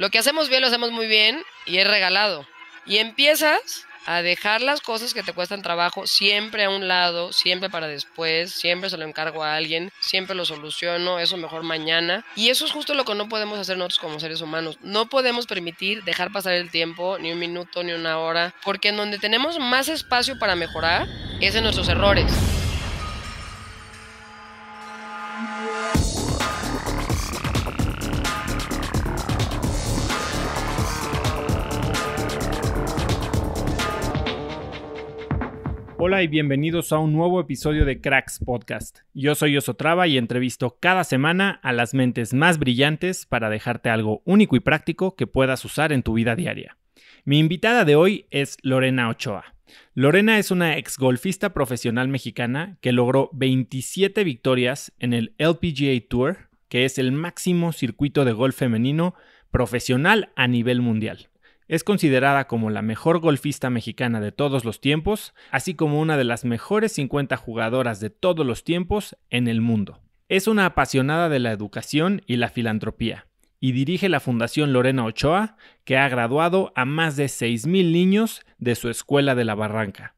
Lo que hacemos bien lo hacemos muy bien y es regalado. Y empiezas a dejar las cosas que te cuestan trabajo siempre a un lado, siempre para después, siempre se lo encargo a alguien, siempre lo soluciono, eso mejor mañana. Y eso es justo lo que no podemos hacer nosotros como seres humanos. No podemos permitir dejar pasar el tiempo, ni un minuto, ni una hora, porque en donde tenemos más espacio para mejorar es en nuestros errores. Hola y bienvenidos a un nuevo episodio de Cracks Podcast. Yo soy Osotrava y entrevisto cada semana a las mentes más brillantes para dejarte algo único y práctico que puedas usar en tu vida diaria. Mi invitada de hoy es Lorena Ochoa. Lorena es una ex golfista profesional mexicana que logró 27 victorias en el LPGA Tour, que es el máximo circuito de golf femenino profesional a nivel mundial. Es considerada como la mejor golfista mexicana de todos los tiempos, así como una de las mejores 50 jugadoras de todos los tiempos en el mundo. Es una apasionada de la educación y la filantropía, y dirige la Fundación Lorena Ochoa, que ha graduado a más de 6.000 niños de su escuela de la Barranca.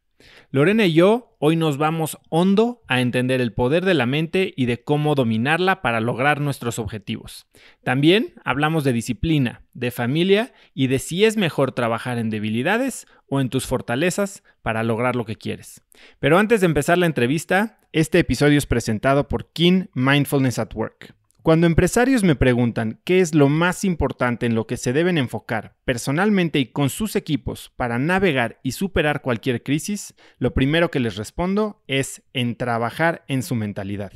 Lorena y yo hoy nos vamos hondo a entender el poder de la mente y de cómo dominarla para lograr nuestros objetivos. También hablamos de disciplina, de familia y de si es mejor trabajar en debilidades o en tus fortalezas para lograr lo que quieres. Pero antes de empezar la entrevista, este episodio es presentado por King Mindfulness at Work. Cuando empresarios me preguntan qué es lo más importante en lo que se deben enfocar personalmente y con sus equipos para navegar y superar cualquier crisis, lo primero que les respondo es en trabajar en su mentalidad.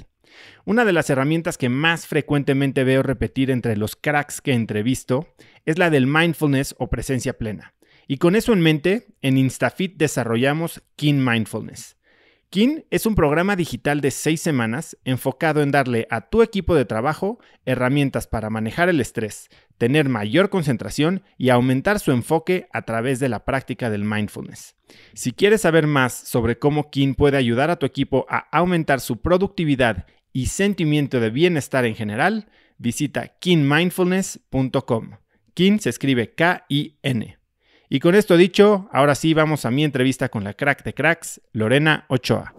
Una de las herramientas que más frecuentemente veo repetir entre los cracks que entrevisto es la del mindfulness o presencia plena. Y con eso en mente, en InstaFit desarrollamos Keen Mindfulness, Kin es un programa digital de seis semanas enfocado en darle a tu equipo de trabajo herramientas para manejar el estrés, tener mayor concentración y aumentar su enfoque a través de la práctica del mindfulness. Si quieres saber más sobre cómo Kin puede ayudar a tu equipo a aumentar su productividad y sentimiento de bienestar en general, visita kinmindfulness.com. Kin se escribe K-I-N. Y con esto dicho, ahora sí vamos a mi entrevista con la crack de cracks, Lorena Ochoa.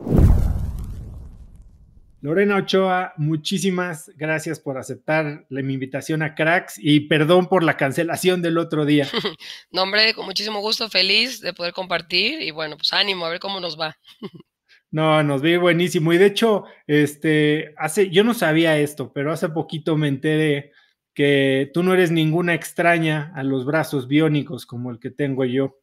Lorena Ochoa, muchísimas gracias por aceptarle mi invitación a Cracks y perdón por la cancelación del otro día. no, hombre, con muchísimo gusto, feliz de poder compartir y bueno, pues ánimo, a ver cómo nos va. no, nos ve buenísimo. Y de hecho, este, hace, yo no sabía esto, pero hace poquito me enteré que tú no eres ninguna extraña a los brazos biónicos como el que tengo yo,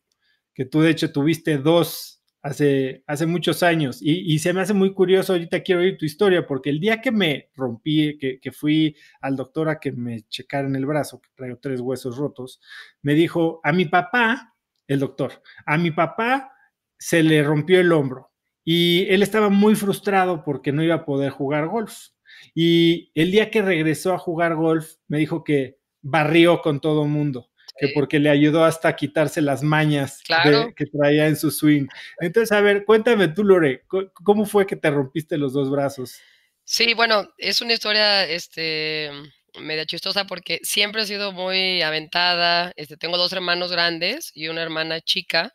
que tú de hecho tuviste dos hace, hace muchos años. Y, se me hace muy curioso, ahorita quiero oír tu historia, porque el día que me rompí, que, que, fui al doctor a que me checaran el brazo, que traigo tres huesos rotos, me dijo, a mi papá, el doctor, a mi papá se le rompió el hombro y él estaba muy frustrado porque no iba a poder jugar golf. Y el día que regresó a jugar golf, me dijo que barrió con todo mundo, que porque le ayudó hasta a quitarse las mañas que traía en su swing. Entonces, a ver, cuéntame tú, Lore, ¿cómo fue que te rompiste los dos brazos? Sí, bueno, es una historia, este, media chistosa porque siempre he sido muy aventada. Este, tengo dos hermanos grandes y una hermana chica.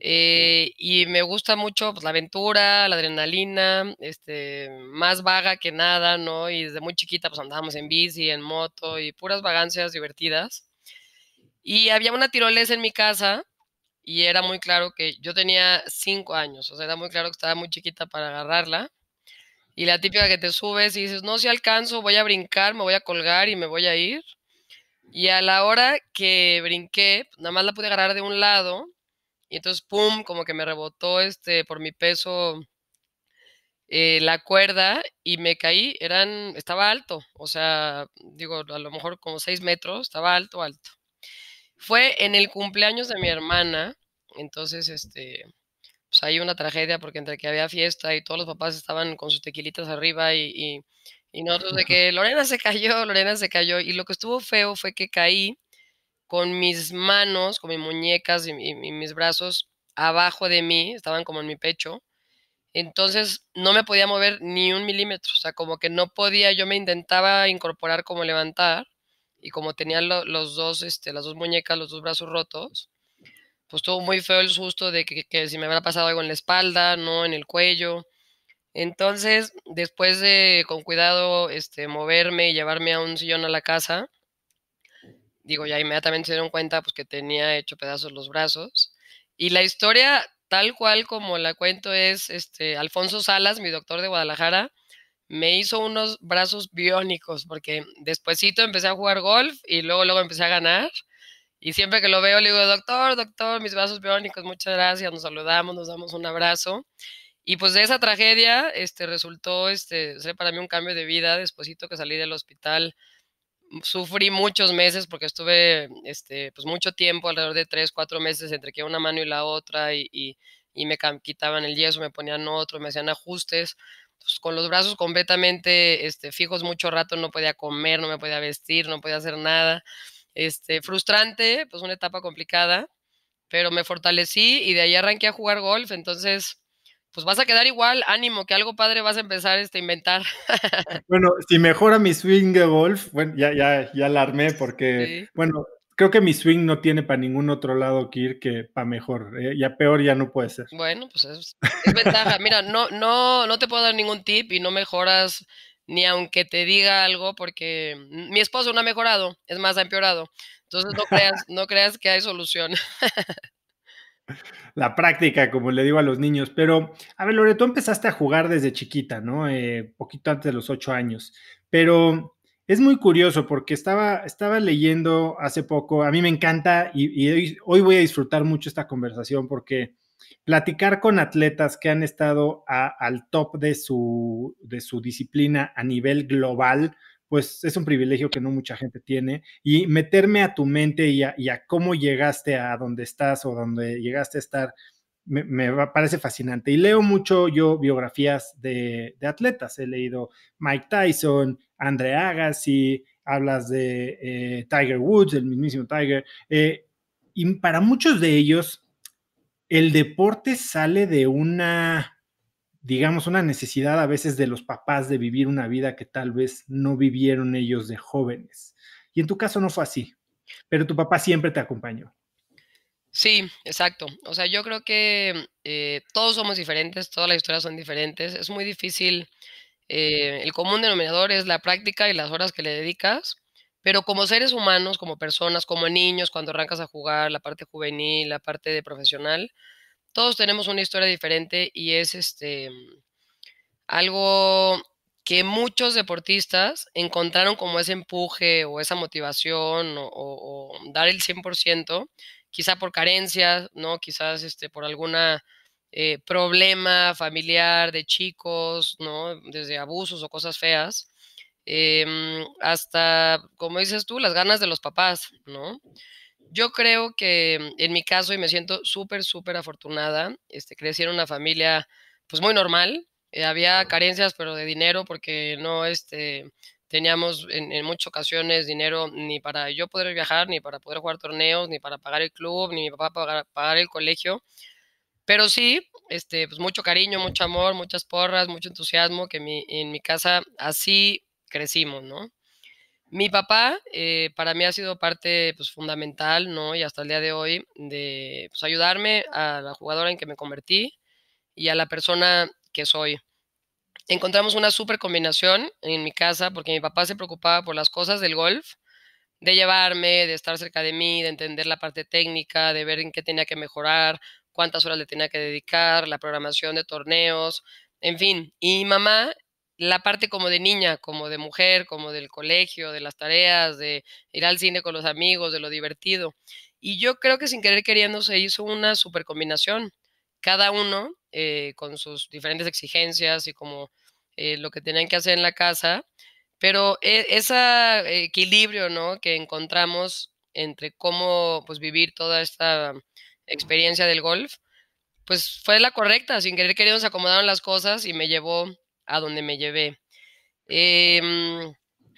Eh, y me gusta mucho pues, la aventura, la adrenalina, este, más vaga que nada, ¿no? Y desde muy chiquita pues andábamos en bici, en moto y puras vagancias divertidas. Y había una tirolesa en mi casa y era muy claro que yo tenía cinco años, o sea, era muy claro que estaba muy chiquita para agarrarla. Y la típica que te subes y dices, no, si alcanzo, voy a brincar, me voy a colgar y me voy a ir. Y a la hora que brinqué, pues, nada más la pude agarrar de un lado y entonces, ¡pum!, como que me rebotó este, por mi peso eh, la cuerda y me caí. Eran, estaba alto, o sea, digo, a lo mejor como 6 metros, estaba alto, alto. Fue en el cumpleaños de mi hermana, entonces, este, pues hay una tragedia porque entre que había fiesta y todos los papás estaban con sus tequilitas arriba y, y, y nosotros de que Lorena se cayó, Lorena se cayó. Y lo que estuvo feo fue que caí con mis manos, con mis muñecas y, mis brazos abajo de mí, estaban como en mi pecho. Entonces no me podía mover ni un milímetro, o sea, como que no podía, yo me intentaba incorporar como levantar y como tenía los dos, este, las dos muñecas, los dos brazos rotos, pues tuvo muy feo el susto de que, si me hubiera pasado algo en la espalda, no en el cuello. Entonces, después de con cuidado este, moverme y llevarme a un sillón a la casa, digo, ya inmediatamente se dieron cuenta pues, que tenía hecho pedazos los brazos. Y la historia, tal cual como la cuento, es este, Alfonso Salas, mi doctor de Guadalajara, me hizo unos brazos biónicos, porque despuesito empecé a jugar golf y luego, luego empecé a ganar. Y siempre que lo veo le digo, doctor, doctor, mis brazos biónicos, muchas gracias, nos saludamos, nos damos un abrazo. Y pues de esa tragedia este, resultó este, ser para mí un cambio de vida, despuésito que salí del hospital sufrí muchos meses porque estuve este, pues mucho tiempo, alrededor de tres, cuatro meses entre que una mano y la otra y, me quitaban el yeso, me ponían otro, me hacían ajustes. Pues, con los brazos completamente este, fijos mucho rato, no podía comer, no me podía vestir, no podía hacer nada. Este, frustrante, pues una etapa complicada, pero me fortalecí y de ahí arranqué a jugar golf, entonces pues vas a quedar igual, ánimo, que algo padre vas a empezar este, a inventar. bueno, si mejora mi swing de golf, bueno, ya, ya, ya la armé porque, bueno, creo que mi swing no tiene para ningún otro lado que ir que para mejor. Eh, ya peor ya no puede ser. Bueno, pues es, ventaja. Mira, no, no, no te puedo dar ningún tip y no mejoras ni aunque te diga algo, porque mi esposo no ha mejorado, es más, ha empeorado. Entonces no creas, no creas que hay solución. la práctica, como le digo a los niños. Pero, a ver, Lore, empezaste a jugar desde chiquita, ¿no? Eh, poquito antes de los ocho años. Pero es muy curioso porque estaba, estaba leyendo hace poco, a mí me encanta y, hoy voy a disfrutar mucho esta conversación porque platicar con atletas que han estado al top de su, de su disciplina a nivel global, pues es un privilegio que no mucha gente tiene. Y meterme a tu mente y a, cómo llegaste a donde estás o donde llegaste a estar, me, parece fascinante. Y leo mucho yo biografías de, atletas. He leído Mike Tyson, Andre Agassi, hablas de eh, Tiger Woods, el mismísimo Tiger. Eh, y para muchos de ellos, el deporte sale de una digamos, una necesidad a veces de los papás de vivir una vida que tal vez no vivieron ellos de jóvenes. Y en tu caso no fue así, pero tu papá siempre te acompañó. Sí, exacto. O sea, yo creo que eh, todos somos diferentes, todas las historias son diferentes. Es muy difícil. Eh, el común denominador es la práctica y las horas que le dedicas, pero como seres humanos, como personas, como niños, cuando arrancas a jugar, la parte juvenil, la parte de profesional, todos tenemos una historia diferente y es este algo que muchos deportistas encontraron como ese empuje o esa motivación o, dar el 100%, quizá por carencias, ¿no? Quizás este, por algún eh, problema familiar de chicos, ¿no? Desde abusos o cosas feas, em, hasta, como dices tú, las ganas de los papás, ¿no? Yo creo que mm, en mi caso, y me siento súper, súper afortunada, este, crecí en una familia pues muy normal. Eh, había carencias, pero de dinero, porque no este, teníamos en, muchas ocasiones dinero ni para yo poder viajar, ni para poder jugar torneos, ni para pagar el club, ni mi papá para pagar el colegio. Pero sí, este, pues mucho cariño, mucho amor, muchas porras, mucho entusiasmo, que en mi casa así crecimos, ¿no? Mi papá eh, para mí ha sido parte pues, fundamental, ¿no? Y hasta el día de hoy, de pues, ayudarme a la jugadora en que me convertí y a la persona que soy. Encontramos una súper combinación en mi casa porque mi papá se preocupaba por las cosas del golf, de llevarme, de estar cerca de mí, de entender la parte técnica, de ver en qué tenía que mejorar, cuántas horas le tenía que dedicar, la programación de torneos, en fin. Y mamá la parte como de niña, como de mujer, como del colegio, de las tareas, de ir al cine con los amigos, de lo divertido. Y yo creo que sin querer queriendo se hizo una super combinación, cada uno eh, con sus diferentes exigencias y como eh, lo que tenían que hacer en la casa, pero e, ese equilibrio ¿no? que encontramos entre cómo pues, vivir toda esta experiencia del golf, pues fue la correcta, sin querer queriendo se acomodaron las cosas y me llevó a donde me llevé. Em,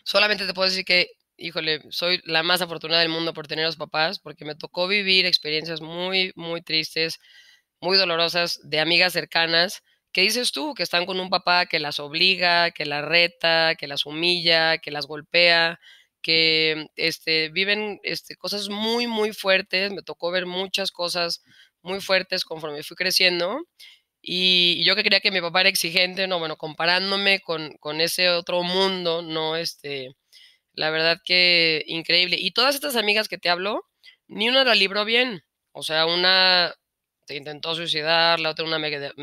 solamente te puedo decir que, híjole, soy la más afortunada del mundo por tener a los papás, porque me tocó vivir experiencias muy, muy tristes, muy dolorosas de amigas cercanas. que dices tú? Que están con un papá que las obliga, que las reta, que las humilla, que las golpea, que este, viven este, cosas muy, muy fuertes. Me tocó ver muchas cosas muy fuertes conforme fui creciendo. Y yo que creía que mi papá era exigente, no, bueno, comparándome con, ese otro mundo, no, este, la verdad que increíble. Y todas estas amigas que te hablo, ni una la libró bien. O sea, una se intentó suicidar, la otra una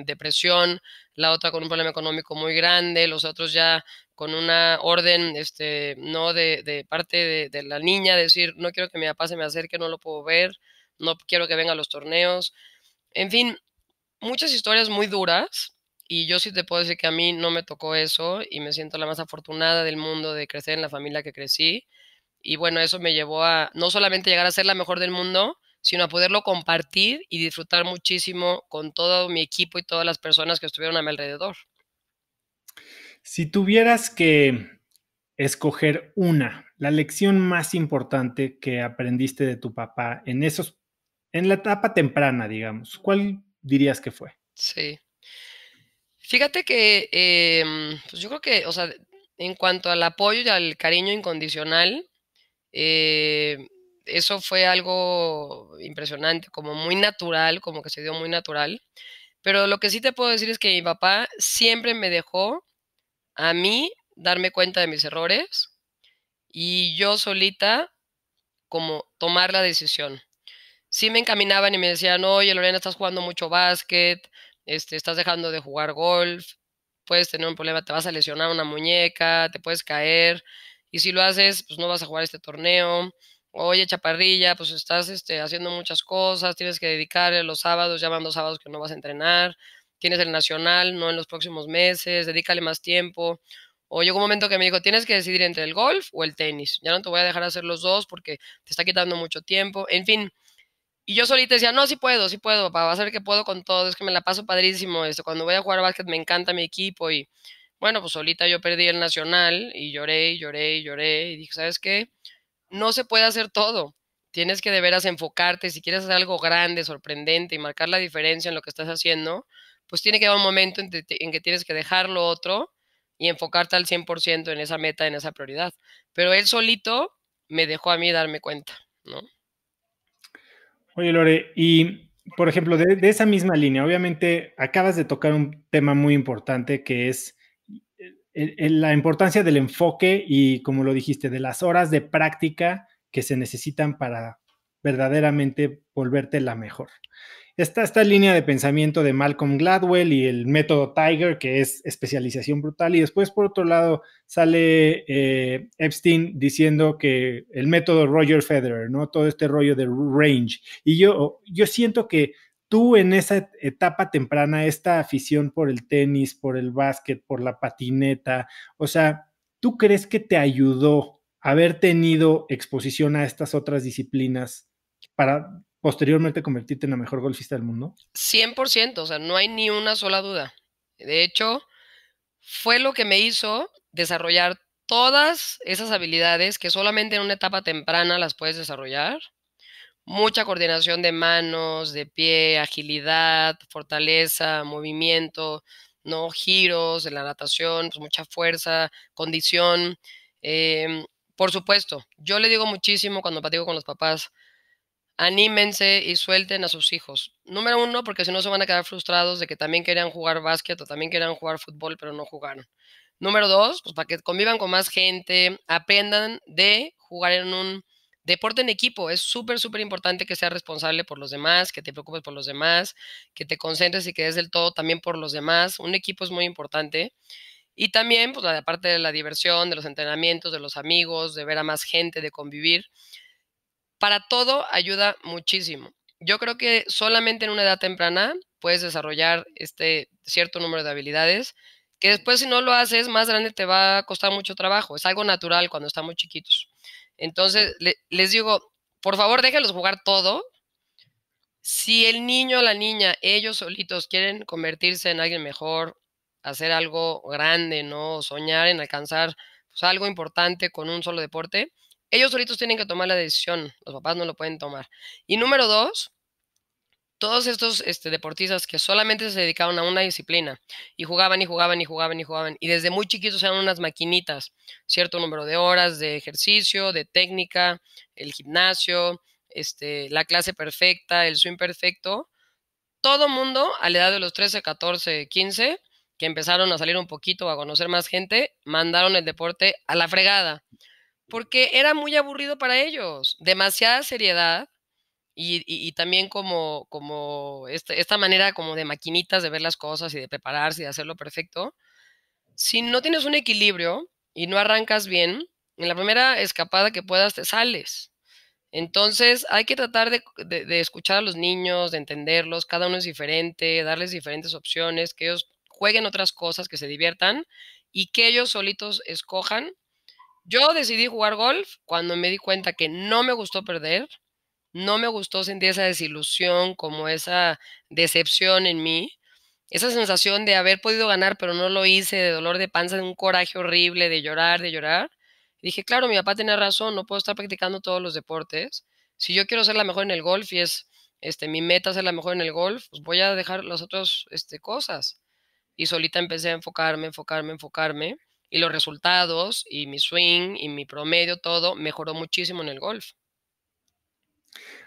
depresión, la otra con un problema económico muy grande, los otros ya con una orden, este, no de, parte de, de, la niña, decir, no quiero que mi papá se me acerque, no lo puedo ver, no quiero que venga a los torneos. En fin, muchas historias muy duras y yo sí te puedo decir que a mí no me tocó eso y me siento la más afortunada del mundo de crecer en la familia que crecí. Y bueno, eso me llevó a no solamente llegar a ser la mejor del mundo, sino a poderlo compartir y disfrutar muchísimo con todo mi equipo y todas las personas que estuvieron a mi alrededor. Si tuvieras que escoger una, la lección más importante que aprendiste de tu papá en esos en la etapa temprana, digamos, ¿cuál dirías que fue? Sí. Fíjate que em, pues yo creo que, o sea, en cuanto al apoyo y al cariño incondicional, eh, eso fue algo impresionante, como muy natural, como que se dio muy natural. Pero lo que sí te puedo decir es que mi papá siempre me dejó a mí darme cuenta de mis errores y yo solita como tomar la decisión sí me encaminaban y me decían, oye Lorena, estás jugando mucho básquet, este, estás dejando de jugar golf, puedes tener un problema, te vas a lesionar una muñeca, te puedes caer, y si lo haces, pues no vas a jugar este torneo. Oye, chaparrilla, pues estás este, haciendo muchas cosas, tienes que dedicarle los sábados, ya van dos sábados que no vas a entrenar, tienes el nacional, no en los próximos meses, dedícale más tiempo. O llegó un momento que me dijo, tienes que decidir entre el golf o el tenis, ya no te voy a dejar hacer los dos porque te está quitando mucho tiempo. En fin, y yo solita decía, no, sí puedo, sí puedo, va a ver que puedo con todo, es que me la paso padrísimo, esto, cuando voy a jugar a básquet me encanta mi equipo y bueno, pues solita yo perdí el nacional y lloré y lloré y lloré y dije, ¿sabes qué? No se puede hacer todo, tienes que de veras enfocarte, si quieres hacer algo grande, sorprendente y marcar la diferencia en lo que estás haciendo, pues tiene que haber un momento en, en que tienes que dejar lo otro y enfocarte al 100% en esa meta, en esa prioridad. Pero él solito me dejó a mí darme cuenta, ¿no? Oye, Lore, y por ejemplo, de, esa misma línea, obviamente acabas de tocar un tema muy importante que es eh, la importancia del enfoque y, como lo dijiste, de las horas de práctica que se necesitan para verdaderamente volverte la mejor. Está esta línea de pensamiento de Malcolm Gladwell y el método Tiger, que es especialización brutal. Y después, por otro lado, sale eh, Epstein diciendo que el método Roger Federer, ¿no? Todo este rollo de range. Y yo, yo siento que tú en esa etapa temprana, esta afición por el tenis, por el básquet, por la patineta, o sea, ¿tú crees que te ayudó haber tenido exposición a estas otras disciplinas para posteriormente convertirte en la mejor golfista del mundo? 100%, o sea, no hay ni una sola duda. De hecho, fue lo que me hizo desarrollar todas esas habilidades que solamente en una etapa temprana las puedes desarrollar. Mucha coordinación de manos, de pie, agilidad, fortaleza, movimiento, ¿no? Giros, en la natación, pues, mucha fuerza, condición. Em, por supuesto, yo le digo muchísimo cuando platico con los papás, anímense y suelten a sus hijos. Número uno, porque si no se van a quedar frustrados de que también querían jugar básquet o también querían jugar fútbol, pero no jugaron. Número dos, pues para que convivan con más gente, aprendan de jugar en un deporte en equipo. Es súper, súper importante que seas responsable por los demás, que te preocupes por los demás, que te concentres y que des del todo también por los demás. Un equipo es muy importante. Y también, pues, la parte de la diversión, de los entrenamientos, de los amigos, de ver a más gente, de convivir. Para todo ayuda muchísimo. Yo creo que solamente en una edad temprana puedes desarrollar este cierto número de habilidades que después si no lo haces más grande te va a costar mucho trabajo. Es algo natural cuando estamos chiquitos. Entonces, les digo, por favor, déjenlos jugar todo. Si el niño o la niña, ellos solitos quieren convertirse en alguien mejor, hacer algo grande, ¿no? Soñar en alcanzar pues, algo importante con un solo deporte, ellos solitos tienen que tomar la decisión, los papás no lo pueden tomar. Y número dos, todos estos este, deportistas que solamente se dedicaban a una disciplina y jugaban y jugaban y jugaban y jugaban y desde muy chiquitos eran unas maquinitas, cierto número de horas de ejercicio, de técnica, el gimnasio, este, la clase perfecta, el swing perfecto, todo mundo a la edad de los 13, 14, 15, que empezaron a salir un poquito, a conocer más gente, mandaron el deporte a la fregada porque era muy aburrido para ellos, demasiada seriedad y, también como, como este, esta manera como de maquinitas de ver las cosas y de prepararse y de hacerlo perfecto. Si no tienes un equilibrio y no arrancas bien, en la primera escapada que puedas te sales. Entonces hay que tratar de escuchar a los niños, de entenderlos, cada uno es diferente, darles diferentes opciones, que ellos jueguen otras cosas, que se diviertan y que ellos solitos escojan yo decidí jugar golf cuando me di cuenta que no me gustó perder, no me gustó sentir esa desilusión, como esa decepción en mí, esa sensación de haber podido ganar pero no lo hice, de dolor de panza, de un coraje horrible, de llorar, de llorar. dije, claro, mi papá tiene razón, no puedo estar practicando todos los deportes. Si yo quiero ser la mejor en el golf y es este, mi meta ser la mejor en el golf, pues voy a dejar las otras este, cosas. Y solita empecé a enfocarme, enfocarme, enfocarme y los resultados y mi swing y mi promedio, todo mejoró muchísimo en el golf.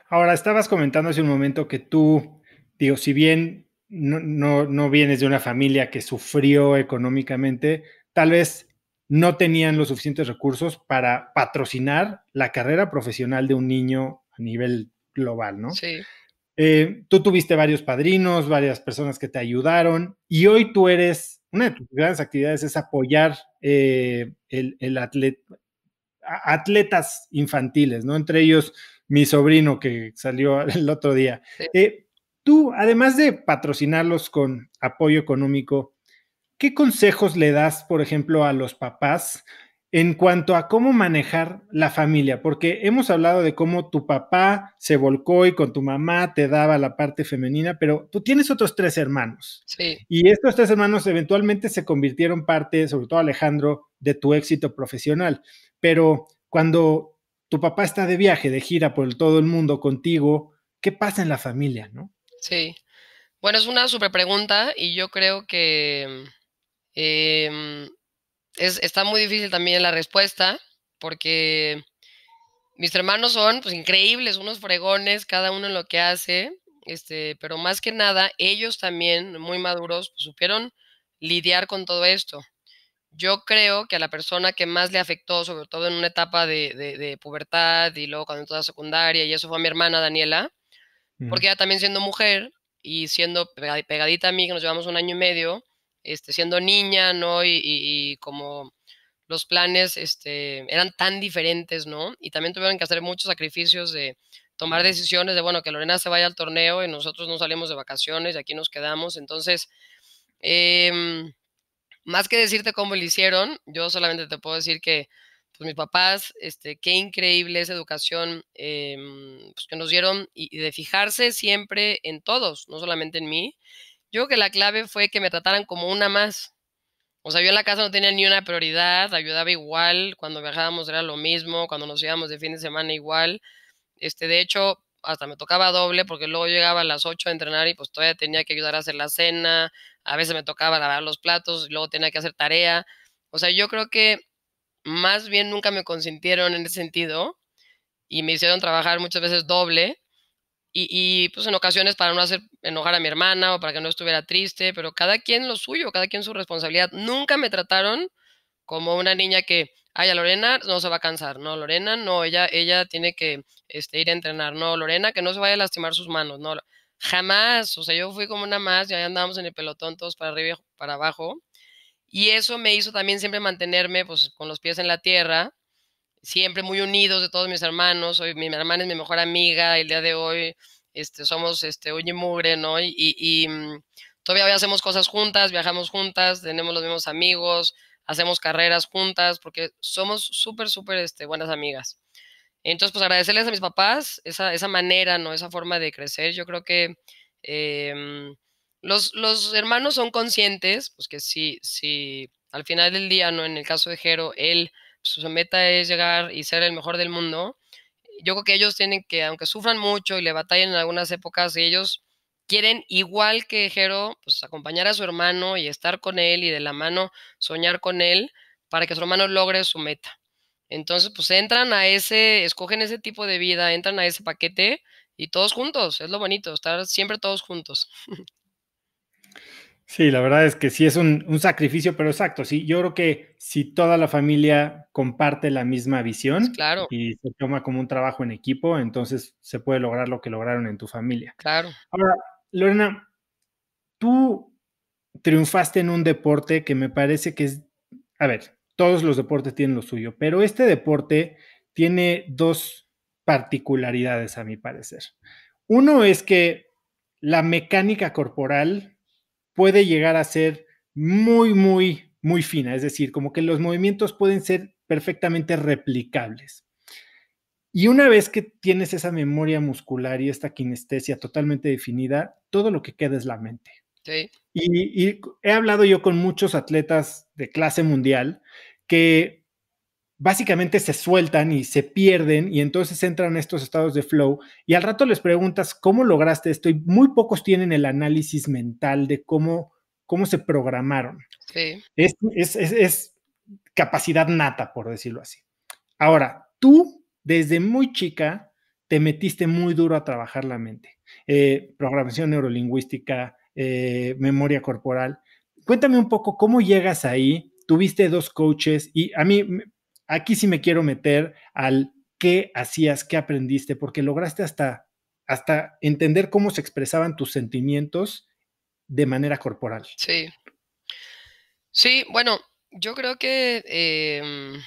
Ahora, estabas comentando hace un momento que tú, digo, si bien no, no, vienes de una familia que sufrió económicamente, tal vez no tenían los suficientes recursos para patrocinar la carrera profesional de un niño a nivel global, ¿no? Sí. Eh, tú tuviste varios padrinos, varias personas que te ayudaron y hoy tú eres una de tus grandes actividades es apoyar eh, el, atletas infantiles, ¿no? Entre ellos mi sobrino que salió el otro día. Eh, tú, además de patrocinarlos con apoyo económico, ¿qué consejos le das, por ejemplo, a los papás en cuanto a cómo manejar la familia, porque hemos hablado de cómo tu papá se volcó y con tu mamá te daba la parte femenina, pero tú tienes otros tres hermanos. Sí. Y estos tres hermanos eventualmente se convirtieron parte, sobre todo Alejandro, de tu éxito profesional. Pero cuando tu papá está de viaje, de gira por todo el mundo contigo, ¿qué pasa en la familia, no? Sí. Bueno, es una super pregunta y yo creo que em, está muy difícil también la respuesta, porque mis hermanos son pues, increíbles, unos fregones, cada uno en lo que hace, este, pero más que nada, ellos también, muy maduros, pues, supieron lidiar con todo esto. Yo creo que a la persona que más le afectó, sobre todo en una etapa de, de, pubertad y luego cuando entró a secundaria, y eso fue a mi hermana Daniela, porque ella también siendo mujer y siendo pegadita a mí, que nos llevamos un año y medio, este, siendo niña, ¿no? Y, como los planes este, eran tan diferentes, ¿no? Y también tuvieron que hacer muchos sacrificios de tomar decisiones de, bueno, que Lorena se vaya al torneo y nosotros no salimos de vacaciones y aquí nos quedamos. Entonces, em, más que decirte cómo lo hicieron, yo solamente te puedo decir que pues, mis papás, este, qué increíble esa educación em, pues, que nos dieron y de fijarse siempre en todos, no solamente en mí yo creo que la clave fue que me trataran como una más. O sea, yo en la casa no tenía ni una prioridad, ayudaba igual, cuando viajábamos era lo mismo, cuando nos íbamos de fin de semana igual. Este, de hecho, hasta me tocaba doble porque luego llegaba a las 8 a entrenar y pues todavía tenía que ayudar a hacer la cena, a veces me tocaba lavar los platos, y luego tenía que hacer tarea. O sea, yo creo que más bien nunca me consintieron en ese sentido y me hicieron trabajar muchas veces doble y, pues en ocasiones para no hacer enojar a mi hermana o para que no estuviera triste, pero cada quien lo suyo, cada quien su responsabilidad. Nunca me trataron como una niña que, ay, a Lorena no se va a cansar, no, Lorena no, ella, ella tiene que este, ir a entrenar, no, Lorena que no se vaya a lastimar sus manos, no, jamás, o sea, yo fui como una más, ya andábamos en el pelotón todos para arriba y para abajo, y eso me hizo también siempre mantenerme pues con los pies en la tierra siempre muy unidos de todos mis hermanos. Hoy, mi hermana es mi mejor amiga el día de hoy. Este, somos este, y mugre, ¿no? Y, mm, todavía hacemos cosas juntas, viajamos juntas, tenemos los mismos amigos, hacemos carreras juntas, porque somos súper, súper este, buenas amigas. Entonces, pues agradecerles a mis papás esa, manera, ¿no? Esa forma de crecer. Yo creo que em, los, hermanos son conscientes, pues que si, si al final del día, ¿no? En el caso de Jero, él su meta es llegar y ser el mejor del mundo, yo creo que ellos tienen que, aunque sufran mucho y le batallen en algunas épocas, ellos quieren, igual que Jero, pues acompañar a su hermano y estar con él y de la mano soñar con él para que su hermano logre su meta. Entonces, pues entran a ese, escogen ese tipo de vida, entran a ese paquete y todos juntos, es lo bonito, estar siempre todos juntos. Sí, la verdad es que sí es un, sacrificio, pero exacto. Sí, yo creo que si toda la familia comparte la misma visión y se toma como un trabajo en equipo, entonces se puede lograr lo que lograron en tu familia. Claro. Ahora, Lorena, tú triunfaste en un deporte que me parece que es, a ver, todos los deportes tienen lo suyo, pero este deporte tiene dos particularidades a mi parecer. Uno es que la mecánica corporal puede llegar a ser muy, muy, muy fina. Es decir, como que los movimientos pueden ser perfectamente replicables. Y una vez que tienes esa memoria muscular y esta kinestesia totalmente definida, todo lo que queda es la mente. Y, y he hablado yo con muchos atletas de clase mundial que básicamente se sueltan y se pierden y entonces entran estos estados de flow y al rato les preguntas cómo lograste esto y muy pocos tienen el análisis mental de cómo, cómo se programaron. Es, capacidad nata, por decirlo así. Ahora, tú desde muy chica te metiste muy duro a trabajar la mente. Eh, programación neurolingüística, eh, memoria corporal. Cuéntame un poco cómo llegas ahí. Tuviste dos coaches y a mí aquí sí me quiero meter al qué hacías, qué aprendiste, porque lograste hasta, hasta entender cómo se expresaban tus sentimientos de manera corporal. Sí. Sí, bueno, yo creo que, em,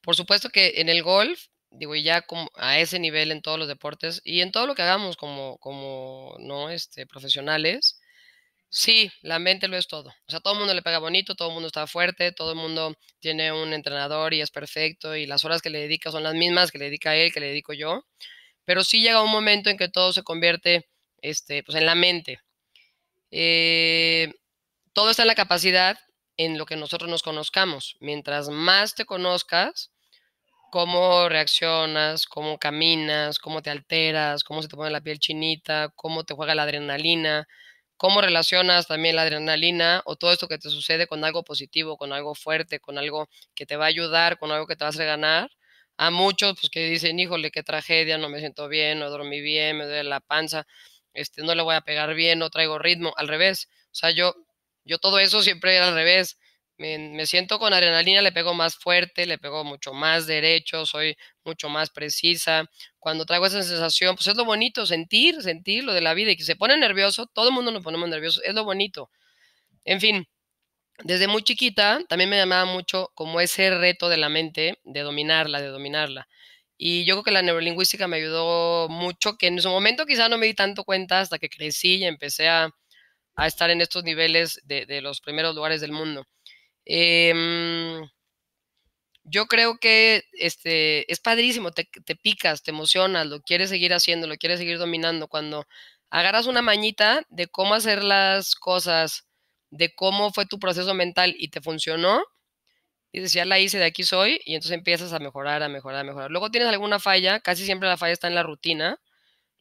por supuesto que en el golf, digo, ya como a ese nivel en todos los deportes y en todo lo que hagamos como, como no este, profesionales, Sí, la mente lo es todo. O sea, todo el mundo le pega bonito, todo el mundo está fuerte, todo el mundo tiene un entrenador y es perfecto y las horas que le dedica son las mismas que le dedica él, que le dedico yo. Pero sí llega un momento en que todo se convierte este, pues en la mente. Eh, todo está en la capacidad en lo que nosotros nos conozcamos. Mientras más te conozcas, cómo reaccionas, cómo caminas, cómo te alteras, cómo se te pone la piel chinita, cómo te juega la adrenalina, cómo relacionas también la adrenalina o todo esto que te sucede con algo positivo, con algo fuerte, con algo que te va a ayudar, con algo que te va a hacer ganar. A muchos pues que dicen, híjole, qué tragedia, no me siento bien, no dormí bien, me duele la panza, este, no le voy a pegar bien, no traigo ritmo, al revés. O sea, yo, yo todo eso siempre era al revés me, siento con adrenalina, le pego más fuerte, le pego mucho más derecho, soy mucho más precisa. Cuando traigo esa sensación, pues es lo bonito, sentir, sentir lo de la vida y que se pone nervioso, todo el mundo nos ponemos nerviosos, es lo bonito. En fin, desde muy chiquita también me llamaba mucho como ese reto de la mente, de dominarla, de dominarla. Y yo creo que la neurolingüística me ayudó mucho, que en su momento quizá no me di tanto cuenta hasta que crecí y empecé a, estar en estos niveles de, los primeros lugares del mundo. Em, yo creo que este, es padrísimo, te, picas, te emocionas, lo quieres seguir haciendo, lo quieres seguir dominando. Cuando agarras una mañita de cómo hacer las cosas, de cómo fue tu proceso mental y te funcionó, y dices, ya la hice, de aquí soy, y entonces empiezas a mejorar, a mejorar, a mejorar. Luego tienes alguna falla, casi siempre la falla está en la rutina.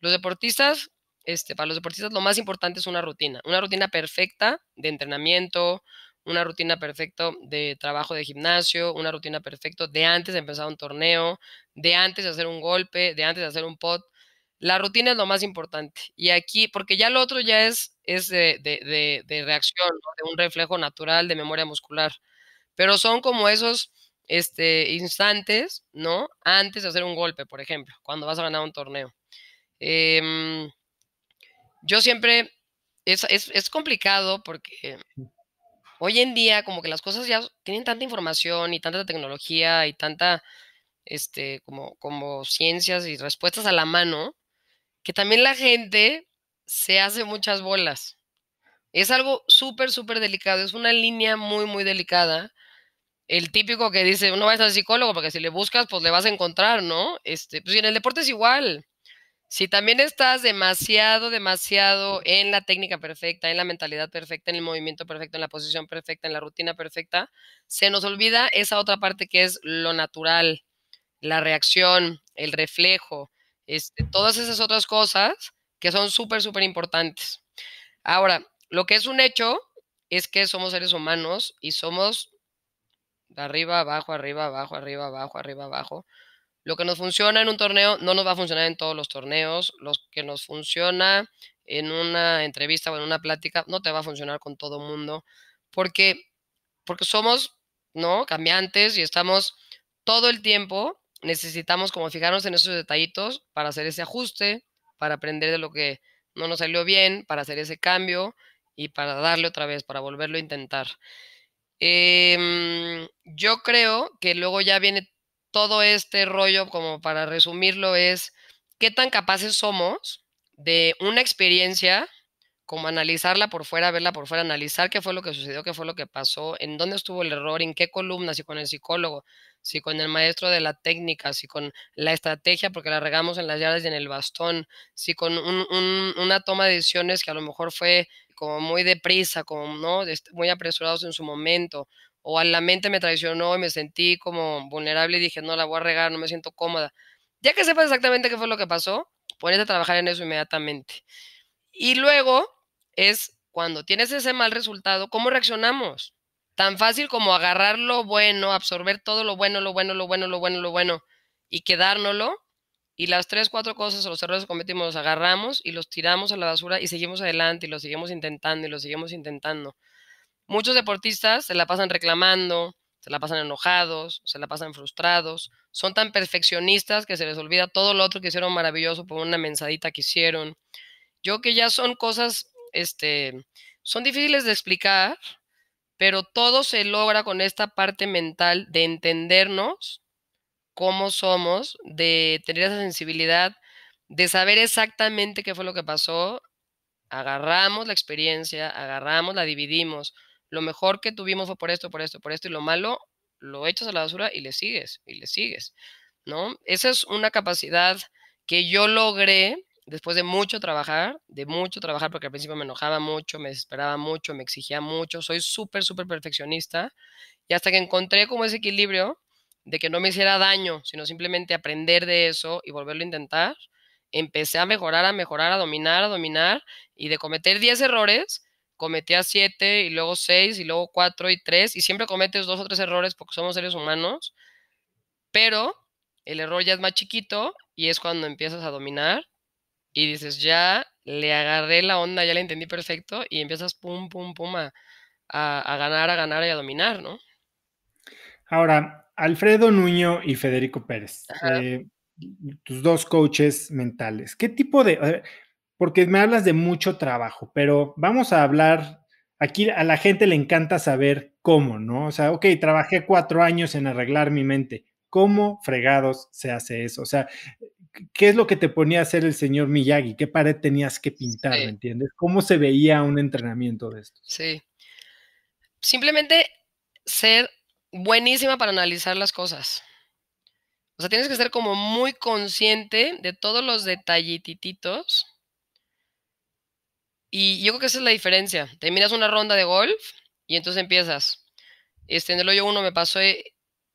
Los deportistas, este, para los deportistas lo más importante es una rutina, una rutina perfecta de entrenamiento, una rutina perfecta de trabajo de gimnasio, una rutina perfecta de antes de empezar un torneo, de antes de hacer un golpe, de antes de hacer un pot. La rutina es lo más importante. Y aquí, porque ya lo otro ya es, es de, reacción, de un reflejo natural de memoria muscular. Pero son como esos este, instantes, ¿no? Antes de hacer un golpe, por ejemplo, cuando vas a ganar un torneo. Em, yo siempre, es, es complicado porque hoy en día como que las cosas ya tienen tanta información y tanta tecnología y tanta, este, como, como ciencias y respuestas a la mano, que también la gente se hace muchas bolas. Es algo súper, súper delicado, es una línea muy, muy delicada. El típico que dice, uno va a ser psicólogo porque si le buscas, pues le vas a encontrar, ¿no? Este, pues en el deporte es igual. Si también estás demasiado, demasiado en la técnica perfecta, en la mentalidad perfecta, en el movimiento perfecto, en la posición perfecta, en la rutina perfecta, se nos olvida esa otra parte que es lo natural, la reacción, el reflejo, este, todas esas otras cosas que son súper, súper importantes. Ahora, lo que es un hecho es que somos seres humanos y somos de arriba, abajo, arriba, abajo, arriba, abajo, arriba, abajo. Lo que nos funciona en un torneo no nos va a funcionar en todos los torneos. Lo que nos funciona en una entrevista o en una plática no te va a funcionar con todo el mundo. Porque, porque somos ¿no? cambiantes y estamos todo el tiempo. Necesitamos como fijarnos en esos detallitos para hacer ese ajuste, para aprender de lo que no nos salió bien, para hacer ese cambio y para darle otra vez, para volverlo a intentar. Em, yo creo que luego ya viene todo este rollo, como para resumirlo, es qué tan capaces somos de una experiencia, como analizarla por fuera, verla por fuera, analizar qué fue lo que sucedió, qué fue lo que pasó, en dónde estuvo el error, en qué columna, si con el psicólogo, si con el maestro de la técnica, si con la estrategia, porque la regamos en las llaves y en el bastón, si con una toma de decisiones que a lo mejor fue como muy deprisa, como no, muy apresurados en su momento, o a la mente me traicionó y me sentí como vulnerable y dije, no, la voy a regar, no me siento cómoda. Ya que sepas exactamente qué fue lo que pasó, ponete a trabajar en eso inmediatamente. Y luego es cuando tienes ese mal resultado, ¿cómo reaccionamos? Tan fácil como agarrar lo bueno, absorber todo lo bueno, lo bueno, lo bueno, lo bueno, lo bueno, y quedárnoslo. Y las tres, cuatro cosas o los errores que cometimos los agarramos y los tiramos a la basura y seguimos adelante y lo seguimos intentando y lo seguimos intentando. Muchos deportistas se la pasan reclamando, se la pasan enojados, se la pasan frustrados, son tan perfeccionistas que se les olvida todo lo otro que hicieron maravilloso por una mensadita que hicieron. Yo que ya son cosas, este, son difíciles de explicar, pero todo se logra con esta parte mental de entendernos cómo somos, de tener esa sensibilidad, de saber exactamente qué fue lo que pasó. Agarramos la experiencia, agarramos, la dividimos, lo mejor que tuvimos fue por esto, por esto, por esto, y lo malo lo echas a la basura y le sigues, y le sigues, ¿no? Esa es una capacidad que yo logré después de mucho trabajar, de mucho trabajar, porque al principio me enojaba mucho, me desesperaba mucho, me exigía mucho, soy súper, súper perfeccionista, y hasta que encontré como ese equilibrio de que no me hiciera daño, sino simplemente aprender de eso y volverlo a intentar, empecé a mejorar, a mejorar, a dominar, a dominar, y de cometer 10 errores, cometía siete y luego seis y luego cuatro y tres y siempre cometes dos o tres errores porque somos seres humanos, pero el error ya es más chiquito y es cuando empiezas a dominar y dices, ya le agarré la onda, ya la entendí perfecto y empiezas pum, pum, pum a, ganar, a ganar y a dominar, ¿no? Ahora, Alfredo Nuño y Federico Pérez, eh, tus dos coaches mentales, ¿qué tipo de porque me hablas de mucho trabajo, pero vamos a hablar, aquí a la gente le encanta saber cómo, ¿no? O sea, ok, trabajé cuatro años en arreglar mi mente. ¿Cómo fregados se hace eso? O sea, ¿qué es lo que te ponía a hacer el señor Miyagi? ¿Qué pared tenías que pintar, ¿me entiendes? ¿Cómo se veía un entrenamiento de esto? Sí. Simplemente ser buenísima para analizar las cosas. O sea, tienes que ser como muy consciente de todos los detallititos y yo creo que esa es la diferencia. Terminas una ronda de golf y entonces empiezas. Este, en el hoyo 1 me pasó eh,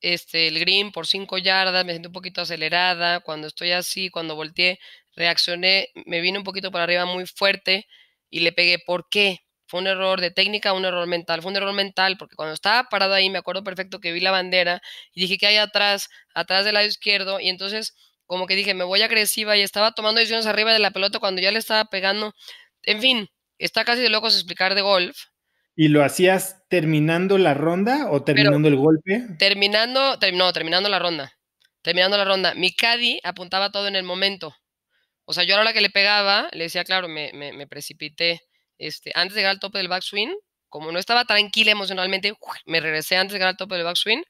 este, el green por 5 yardas, me siento un poquito acelerada. Cuando estoy así, cuando volteé, reaccioné, me vine un poquito para arriba muy fuerte y le pegué. ¿Por qué? Fue un error de técnica, un error mental. Fue un error mental porque cuando estaba parado ahí, me acuerdo perfecto que vi la bandera y dije que hay atrás, atrás del lado izquierdo. Y entonces, como que dije, me voy agresiva y estaba tomando decisiones arriba de la pelota cuando ya le estaba pegando en fin, está casi de locos explicar de golf. ¿Y lo hacías terminando la ronda o terminando el golpe? Terminando, no, terminando la ronda. Terminando la ronda. Mi caddy apuntaba todo en el momento. O sea, yo a la hora que le pegaba, le decía, claro, me, precipité. Este, antes de llegar al tope del backswing, como no estaba tranquila emocionalmente, me regresé antes de llegar al tope del backswing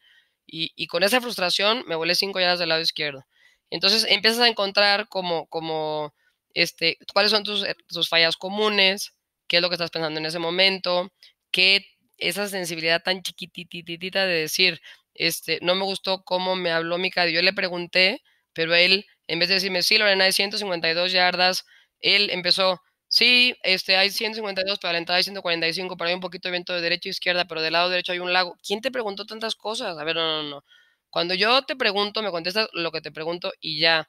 y, y con esa frustración me volé cinco yardas del lado izquierdo. Entonces empiezas a encontrar como, como este, cuáles son eh, tus, fallas comunes, qué es lo que estás pensando en ese momento, qué esa sensibilidad tan chiquititita de decir, este, no me gustó cómo me habló mi Yo le pregunté, pero él, en vez de decirme, sí, Lorena, hay 152 yardas, él empezó, sí, este, hay 152, pero a la entrada hay 145, pero hay un poquito de viento de derecha e izquierda, pero del lado derecho hay un lago. ¿Quién te preguntó tantas cosas? A ver, no, no, no. Cuando yo te pregunto, me contestas lo que te pregunto y ya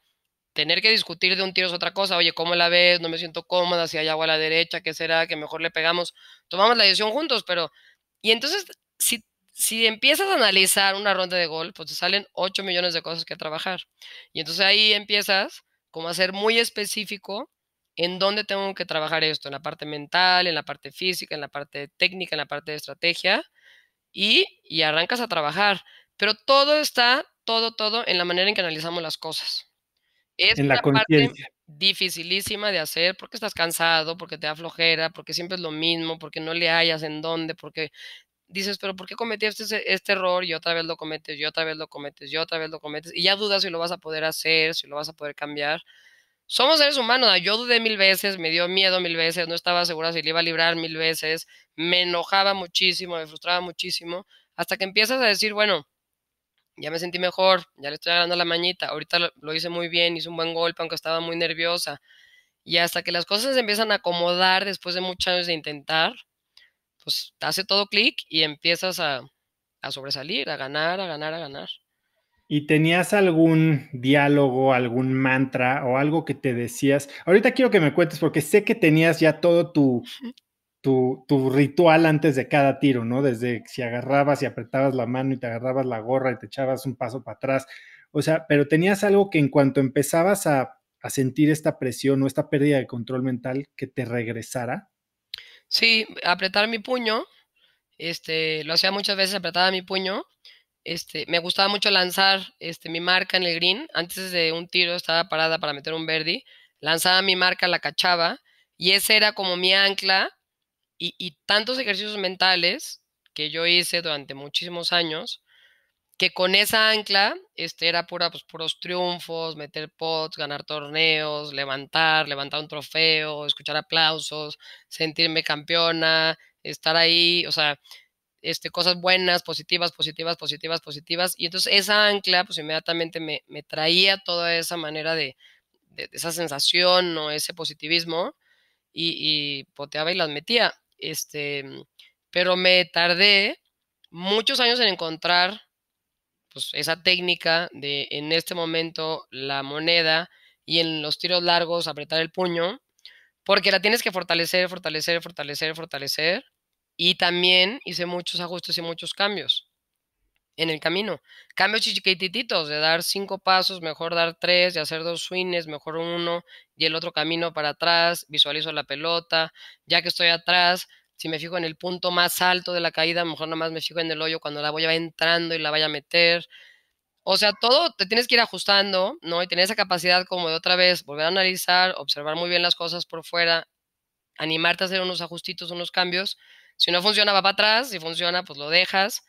tener que discutir de un tiro es otra cosa. Oye, ¿cómo la ves? No me siento cómoda, si hay agua a la derecha, ¿qué será? Que mejor le pegamos. Tomamos la decisión juntos, pero... Y entonces, si, si empiezas a analizar una ronda de gol, pues te salen 8 millones de cosas que trabajar. Y entonces ahí empiezas como a ser muy específico en dónde tengo que trabajar esto, en la parte mental, en la parte física, en la parte técnica, en la parte de estrategia, y, y arrancas a trabajar. Pero todo está, todo, todo en la manera en que analizamos las cosas. Es la una parte dificilísima de hacer porque estás cansado, porque te da flojera, porque siempre es lo mismo, porque no le hallas en dónde, porque dices, pero ¿por qué cometiste este, este, error? Y otra vez lo cometes, y otra vez lo cometes, y otra vez lo cometes, y ya dudas si lo vas a poder hacer, si lo vas a poder cambiar. Somos seres humanos, yo dudé mil veces, me dio miedo mil veces, no estaba segura si le iba a librar mil veces, me enojaba muchísimo, me frustraba muchísimo, hasta que empiezas a decir, bueno, ya me sentí mejor, ya le estoy agarrando la mañita, ahorita lo, hice muy bien, hice un buen golpe, aunque estaba muy nerviosa. Y hasta que las cosas se empiezan a acomodar después de muchos años de intentar, pues hace todo clic y empiezas a, a sobresalir, a ganar, a ganar, a ganar. ¿Y tenías algún diálogo, algún mantra o algo que te decías? Ahorita quiero que me cuentes porque sé que tenías ya todo tu, tu, ritual antes de cada tiro, ¿no? Desde si agarrabas y apretabas la mano y te agarrabas la gorra y te echabas un paso para atrás. O sea, pero tenías algo que en cuanto empezabas a, sentir esta presión o esta pérdida de control mental que te regresara. Sí, apretar mi puño, este, lo hacía muchas veces, apretaba mi puño, este, me gustaba mucho lanzar este, mi marca en el green, antes de un tiro estaba parada para meter un verdi, lanzaba mi marca, la cachaba, y ese era como mi ancla y, tantos ejercicios mentales que yo hice durante muchísimos años, que con esa ancla este, era pura, pues, puros triunfos, meter pots, ganar torneos, levantar, levantar un trofeo, escuchar aplausos, sentirme campeona, estar ahí, o sea, este, cosas buenas, positivas, positivas, positivas, positivas. Y entonces esa ancla, pues inmediatamente me, me traía toda esa manera de, esa sensación o ¿no? ese positivismo y, y poteaba y las metía este, mm, pero me tardé muchos años en encontrar pues, esa técnica de en este momento la moneda y en los tiros largos apretar el puño, porque la tienes que fortalecer, fortalecer, fortalecer, fortalecer. Y también hice muchos ajustes y muchos cambios en el camino. Cambios chiquititos de dar cinco pasos, mejor dar tres, de hacer dos swings, mejor uno y el otro camino para atrás, visualizo la pelota, ya que estoy atrás, si me fijo en el punto más alto de la caída, mejor más me fijo en el hoyo cuando la voy a entrando y la vaya a meter. O sea, todo te tienes que ir ajustando, ¿no? Y tener esa capacidad como de otra vez volver a analizar, observar muy bien las cosas por fuera, animarte a hacer unos ajustitos, unos cambios. Si no funciona, va para atrás, si funciona, pues lo dejas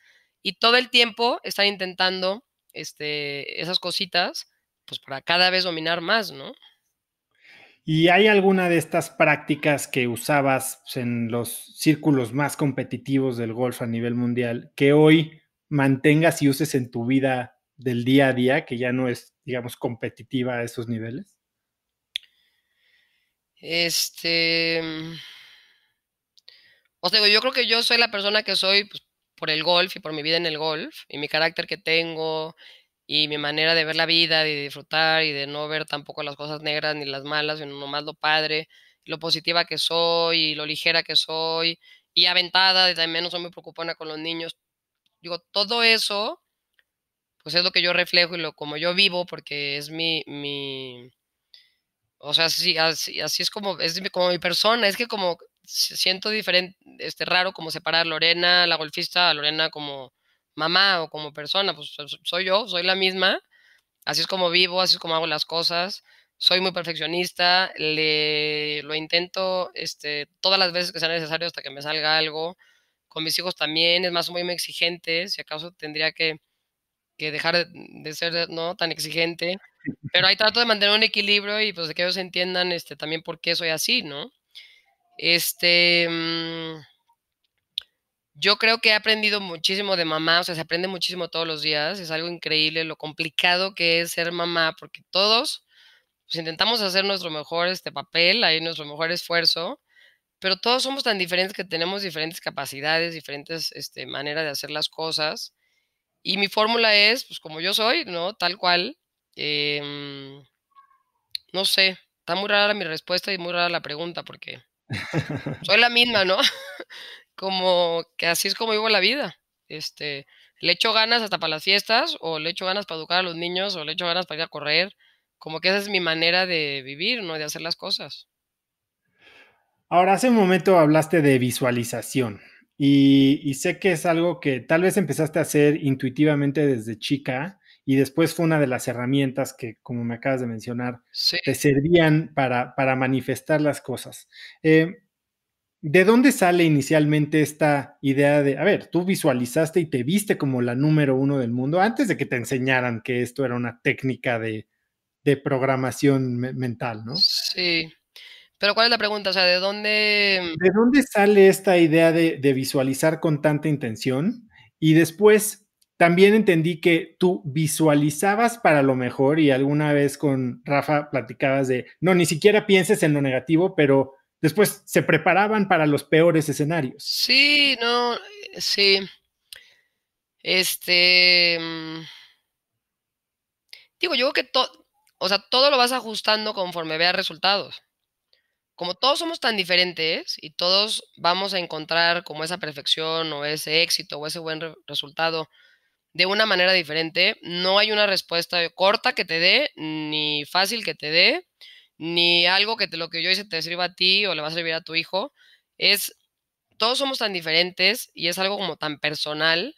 y todo el tiempo están intentando este, esas cositas, pues para cada vez dominar más, ¿no? ¿Y hay alguna de estas prácticas que usabas en los círculos más competitivos del golf a nivel mundial que hoy mantengas y uses en tu vida del día a día, que ya no es, digamos, competitiva a esos niveles? Este. Mm, o sea, yo creo que yo soy la persona que soy pues, por el golf y por mi vida en el golf y mi carácter que tengo y mi manera de ver la vida y de disfrutar y de no ver tampoco las cosas negras ni las malas, sino nomás lo padre, lo positiva que soy y lo ligera que soy y aventada de también no soy muy preocupada con los niños. Digo, todo eso, pues es lo que yo reflejo y lo como yo vivo porque es mi, mi o sea, así, así, así es como, es como mi persona, es que como siento diferente, este, raro como separar Lorena, la golfista, a Lorena como mamá o como persona, pues soy yo, soy la misma, así es como vivo, así es como hago las cosas, soy muy perfeccionista, le, lo intento este, todas las veces que sea necesario hasta que me salga algo, con mis hijos también, es más, muy exigente, si acaso tendría que, que dejar de ser no tan exigente, pero ahí trato de mantener un equilibrio y pues de que ellos entiendan este, también por qué soy así, ¿no? Este. Mm, yo creo que he aprendido muchísimo de mamá, o sea, se aprende muchísimo todos los días, es algo increíble lo complicado que es ser mamá, porque todos pues, intentamos hacer nuestro mejor este papel, ahí nuestro mejor esfuerzo, pero todos somos tan diferentes que tenemos diferentes capacidades, diferentes este, maneras de hacer las cosas. Y mi fórmula es, pues como yo soy, ¿no? Tal cual. Em, no sé, está muy rara mi respuesta y muy rara la pregunta, porque soy la misma, ¿no? como que así es como vivo la vida. Este, le echo ganas hasta para las fiestas, o le echo ganas para educar a los niños, o le echo ganas para ir a correr. Como que esa es mi manera de vivir, ¿no? De hacer las cosas. Ahora, hace un momento hablaste de visualización y, y sé que es algo que tal vez empezaste a hacer intuitivamente desde chica, y después fue una de las herramientas que, como me acabas de mencionar, te servían para, para manifestar las cosas. Eh, ¿De dónde sale inicialmente esta idea de, a ver, tú visualizaste y te viste como la número uno del mundo antes de que te enseñaran que esto era una técnica de, de programación mental, ¿no? Sí. Pero ¿cuál es la pregunta? O sea, ¿de dónde... ¿De dónde sale esta idea de, de visualizar con tanta intención? Y después, también entendí que tú visualizabas para lo mejor y alguna vez con Rafa platicabas de, no, ni siquiera pienses en lo negativo, pero después se preparaban para los peores escenarios. Sí, no, eh, sí. Este... Mm, digo, yo creo que todo, o sea, todo lo vas ajustando conforme veas resultados. Como todos somos tan diferentes y todos vamos a encontrar como esa perfección o ese éxito o ese buen resultado de una manera diferente. No hay una respuesta corta que te dé, ni fácil que te dé, ni algo que lo que yo hice te sirva a ti o le va a servir a tu hijo. Es, todos somos tan diferentes y es algo como tan personal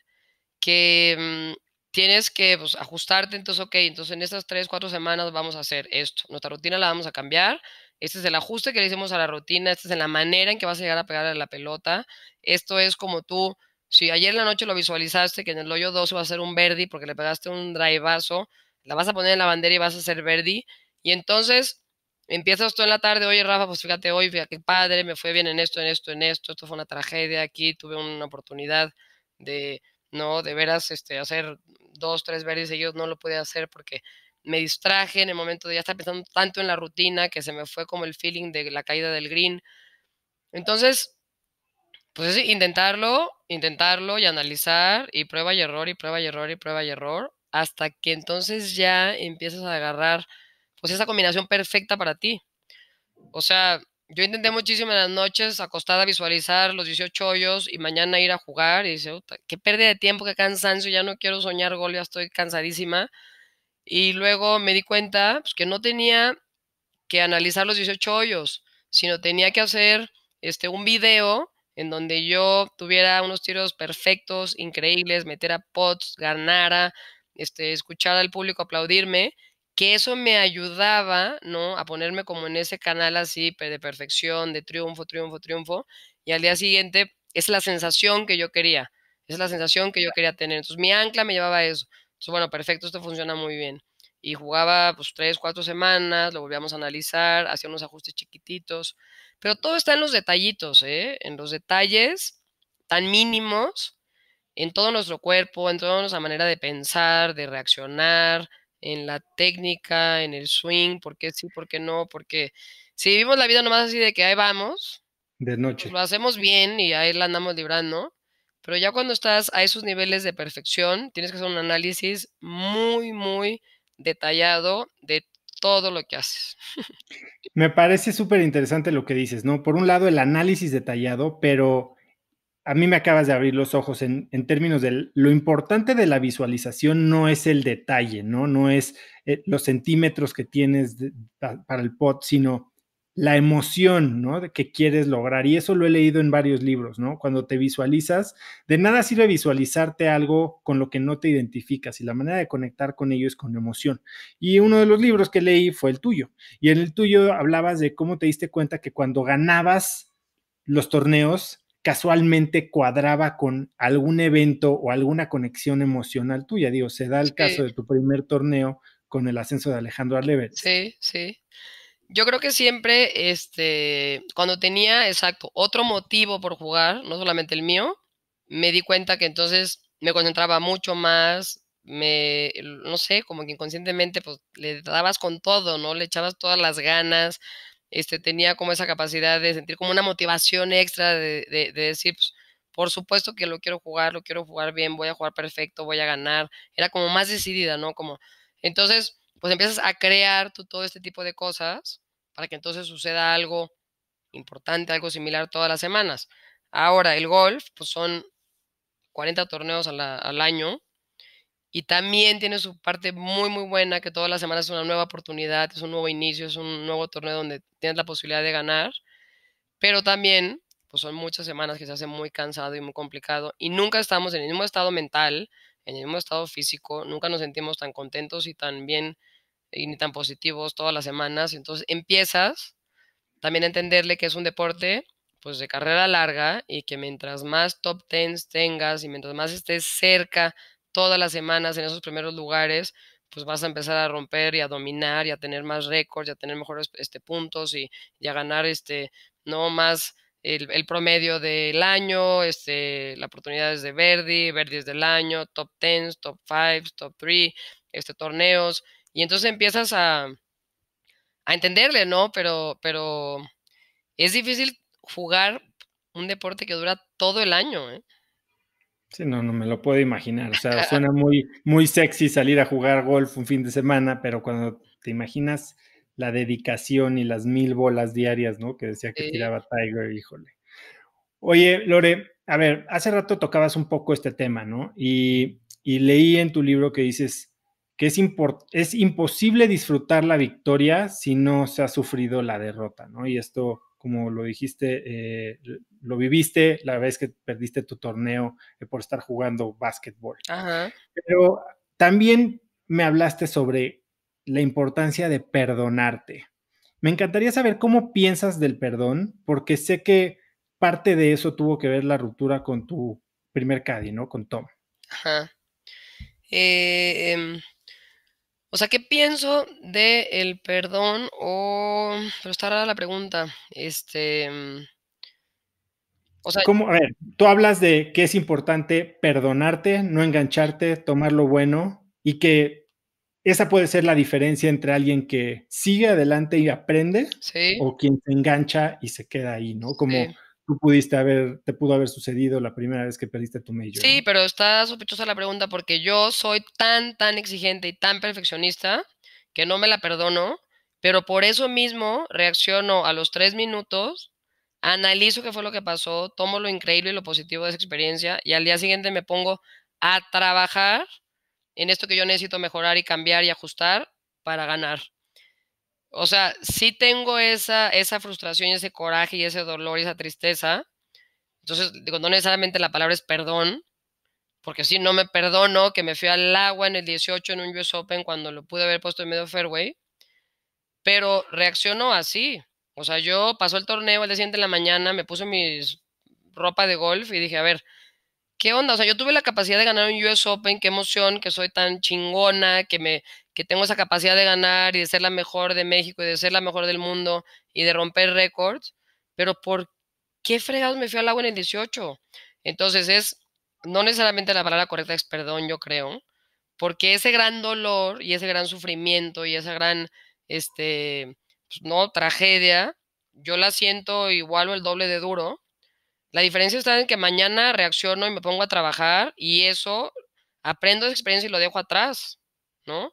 que mm, tienes que pues, ajustarte. Entonces, ok, entonces en estas tres, cuatro semanas vamos a hacer esto. Nuestra rutina la vamos a cambiar. Este es el ajuste que le hicimos a la rutina, esta es la manera en que vas a llegar a pegar a la pelota. Esto es como tú si ayer en la noche lo visualizaste, que en el hoyo 2 va a ser un verdi porque le pegaste un driveazo, la vas a poner en la bandera y vas a hacer verdi. Y entonces empiezas tú en la tarde, oye Rafa, pues fíjate hoy, fíjate qué padre, me fue bien en esto, en esto, en esto, esto fue una tragedia aquí, tuve una oportunidad de, no, de veras, este, hacer dos, tres verdes yo no lo pude hacer porque me distraje en el momento de ya estar pensando tanto en la rutina que se me fue como el feeling de la caída del green. Entonces, pues es intentarlo, intentarlo y analizar y prueba y error y prueba y error y prueba y error hasta que entonces ya empiezas a agarrar pues esa combinación perfecta para ti. O sea, yo intenté muchísimo en las noches acostada a visualizar los 18 hoyos y mañana ir a jugar y dice, qué pérdida de tiempo, qué cansancio, ya no quiero soñar gol, ya estoy cansadísima. Y luego me di cuenta pues, que no tenía que analizar los 18 hoyos, sino tenía que hacer este, un video en donde yo tuviera unos tiros perfectos, increíbles, metiera pots, ganara, este, escuchar al público aplaudirme, que eso me ayudaba, ¿no? A ponerme como en ese canal así de perfección, de triunfo, triunfo, triunfo. Y al día siguiente es la sensación que yo quería, es la sensación que yo quería tener. Entonces mi ancla me llevaba a eso. Entonces, bueno, perfecto, esto funciona muy bien. Y jugaba pues tres, cuatro semanas, lo volvíamos a analizar, hacía unos ajustes chiquititos. Pero todo está en los detallitos, ¿eh? En los detalles tan mínimos, en todo nuestro cuerpo, en toda nuestra manera de pensar, de reaccionar, en la técnica, en el swing, por qué sí, por qué no, porque si vivimos la vida nomás así de que ahí vamos, de pues noche. lo hacemos bien y ahí la andamos librando, pero ya cuando estás a esos niveles de perfección, tienes que hacer un análisis muy, muy detallado de todo lo que haces. Me parece súper interesante lo que dices, ¿no? Por un lado, el análisis detallado, pero a mí me acabas de abrir los ojos en, términos de lo importante de la visualización no es el detalle, ¿no? No es eh, los centímetros que tienes para el pot, sino la emoción, De que quieres lograr. Y eso lo he leído en varios libros, ¿no? Cuando te visualizas, de nada sirve visualizarte algo con lo que no te identificas y la manera de conectar con ello es con emoción. Y uno de los libros que leí fue el tuyo. Y en el tuyo hablabas de cómo te diste cuenta que cuando ganabas los torneos, casualmente cuadraba con algún evento o alguna conexión emocional tuya. Digo, se da el caso de tu primer torneo con el ascenso de Alejandro Arlever. Sí, sí. Yo creo que siempre, este, cuando tenía, exacto, otro motivo por jugar, no solamente el mío, me di cuenta que entonces me concentraba mucho más, me, no sé, como que inconscientemente, pues le dabas con todo, ¿no? Le echabas todas las ganas, este, tenía como esa capacidad de sentir como una motivación extra de, de, de decir, pues, por supuesto que lo quiero jugar, lo quiero jugar bien, voy a jugar perfecto, voy a ganar. Era como más decidida, ¿no? Como, entonces, pues empiezas a crear tú todo este tipo de cosas para que entonces suceda algo importante, algo similar todas las semanas. Ahora, el golf, pues son 40 torneos al, año y también tiene su parte muy, muy buena, que todas las semanas es una nueva oportunidad, es un nuevo inicio, es un nuevo torneo donde tienes la posibilidad de ganar, pero también pues son muchas semanas que se hace muy cansado y muy complicado y nunca estamos en el mismo estado mental, en el mismo estado físico, nunca nos sentimos tan contentos y tan bien y ni tan positivos todas las semanas. Entonces empiezas también a entenderle que es un deporte pues de carrera larga y que mientras más top tens tengas y mientras más estés cerca todas las semanas en esos primeros lugares, pues vas a empezar a romper y a dominar y a tener más récords y a tener mejores este, puntos y, ya a ganar este, no más el, promedio del año, este, la oportunidad es de Verdi, Verdi es del año, top tens, top fives, top three este, torneos, y entonces empiezas a, entenderle, ¿no? Pero, pero es difícil jugar un deporte que dura todo el año, ¿eh? Sí, no, no me lo puedo imaginar. O sea, suena muy, muy sexy salir a jugar golf un fin de semana, pero cuando te imaginas la dedicación y las mil bolas diarias, ¿no? Que decía que tiraba Tiger, híjole. Oye, Lore, a ver, hace rato tocabas un poco este tema, ¿no? Y, y leí en tu libro que dices que es, es imposible disfrutar la victoria si no se ha sufrido la derrota, ¿no? Y esto, como lo dijiste, eh, lo viviste la vez que perdiste tu torneo eh, por estar jugando básquetbol. Pero también me hablaste sobre la importancia de perdonarte. Me encantaría saber cómo piensas del perdón, porque sé que parte de eso tuvo que ver la ruptura con tu primer caddy, ¿no? Con Tom. Ajá. eh, em, o sea, ¿qué pienso del el perdón o... Pero está rara la pregunta. Este... Mm, o sea, A ver, tú hablas de que es importante perdonarte, no engancharte, tomar lo bueno y que esa puede ser la diferencia entre alguien que sigue adelante y aprende o quien se engancha y se queda ahí, ¿no? Como tú pudiste haber, te pudo haber sucedido la primera vez que perdiste tu major. Sí, pero está sospechosa la pregunta porque yo soy tan, tan exigente y tan perfeccionista que no me la perdono, pero por eso mismo reacciono a los tres minutos, analizo qué fue lo que pasó, tomo lo increíble y lo positivo de esa experiencia y al día siguiente me pongo a trabajar en esto que yo necesito mejorar y cambiar y ajustar para ganar. O sea, sí tengo esa, esa frustración, ese coraje y ese dolor y esa tristeza. Entonces, digo, no necesariamente la palabra es perdón, porque sí, no me perdono que me fui al agua en el 18 en un US Open cuando lo pude haber puesto en medio fairway, pero reaccionó así. O sea, yo pasó el torneo el día siguiente en la mañana, me puse mi ropa de golf y dije, a ver, ¿qué onda? O sea, yo tuve la capacidad de ganar un US Open, qué emoción, que soy tan chingona, que me que tengo esa capacidad de ganar y de ser la mejor de México y de ser la mejor del mundo y de romper récords, pero ¿por qué fregados me fui al agua en el 18? Entonces es no necesariamente la palabra correcta es perdón, yo creo, porque ese gran dolor y ese gran sufrimiento y esa gran este pues, no tragedia, yo la siento igual o el doble de duro la diferencia está en que mañana reacciono y me pongo a trabajar y eso aprendo esa experiencia y lo dejo atrás, ¿no?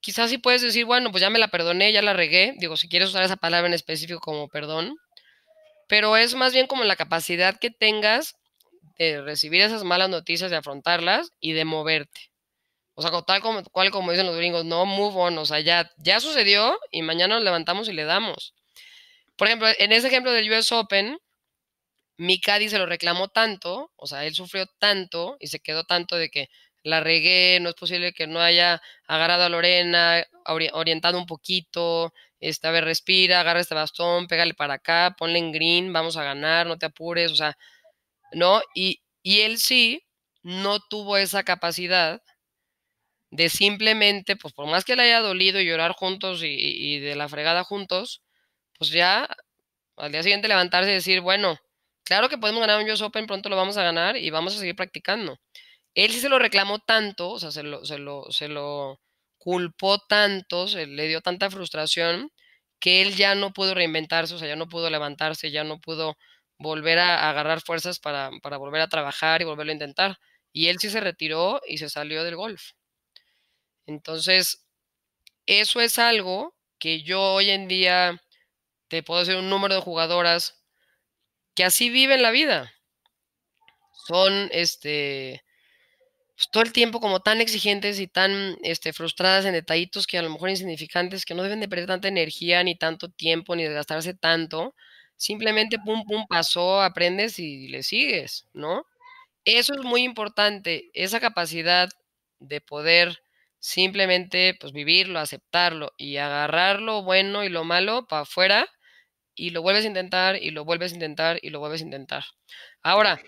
Quizás sí puedes decir, bueno, pues ya me la perdoné, ya la regué, digo, si quieres usar esa palabra en específico como perdón, pero es más bien como la capacidad que tengas de recibir esas malas noticias, de afrontarlas y de moverte. O sea, tal como, cual como dicen los gringos, no move on, o sea, ya, ya sucedió y mañana nos levantamos y le damos. Por ejemplo, en ese ejemplo del US Open, Cádiz se lo reclamó tanto, o sea, él sufrió tanto y se quedó tanto de que la regué, no es posible que no haya agarrado a Lorena, orientado un poquito, esta vez respira, agarra este bastón, pégale para acá, ponle en green, vamos a ganar, no te apures, o sea, ¿no? Y, él sí no tuvo esa capacidad de simplemente, pues por más que le haya dolido y llorar juntos y de la fregada juntos, pues ya al día siguiente levantarse y decir, bueno, Claro que podemos ganar un US Open, pronto lo vamos a ganar y vamos a seguir practicando. Él sí se lo reclamó tanto, o sea, se lo, se culpó tanto, se le dio tanta frustración que él ya no pudo reinventarse, o sea, ya no pudo levantarse, ya no pudo volver a, agarrar fuerzas para, para volver a trabajar y volverlo a intentar. Y él sí se retiró y se salió del golf. Entonces, eso es algo que yo hoy en día te puedo decir un número de jugadoras que así viven la vida. Son, este, pues, todo el tiempo como tan exigentes y tan este, frustradas en detallitos que a lo mejor insignificantes, que no deben de perder tanta energía, ni tanto tiempo, ni desgastarse tanto. Simplemente, pum, pum, pasó, aprendes y le sigues, ¿no? Eso es muy importante, esa capacidad de poder simplemente pues vivirlo, aceptarlo y agarrar lo bueno y lo malo para afuera y lo vuelves a intentar y lo vuelves a intentar y lo vuelves a intentar. Ahora,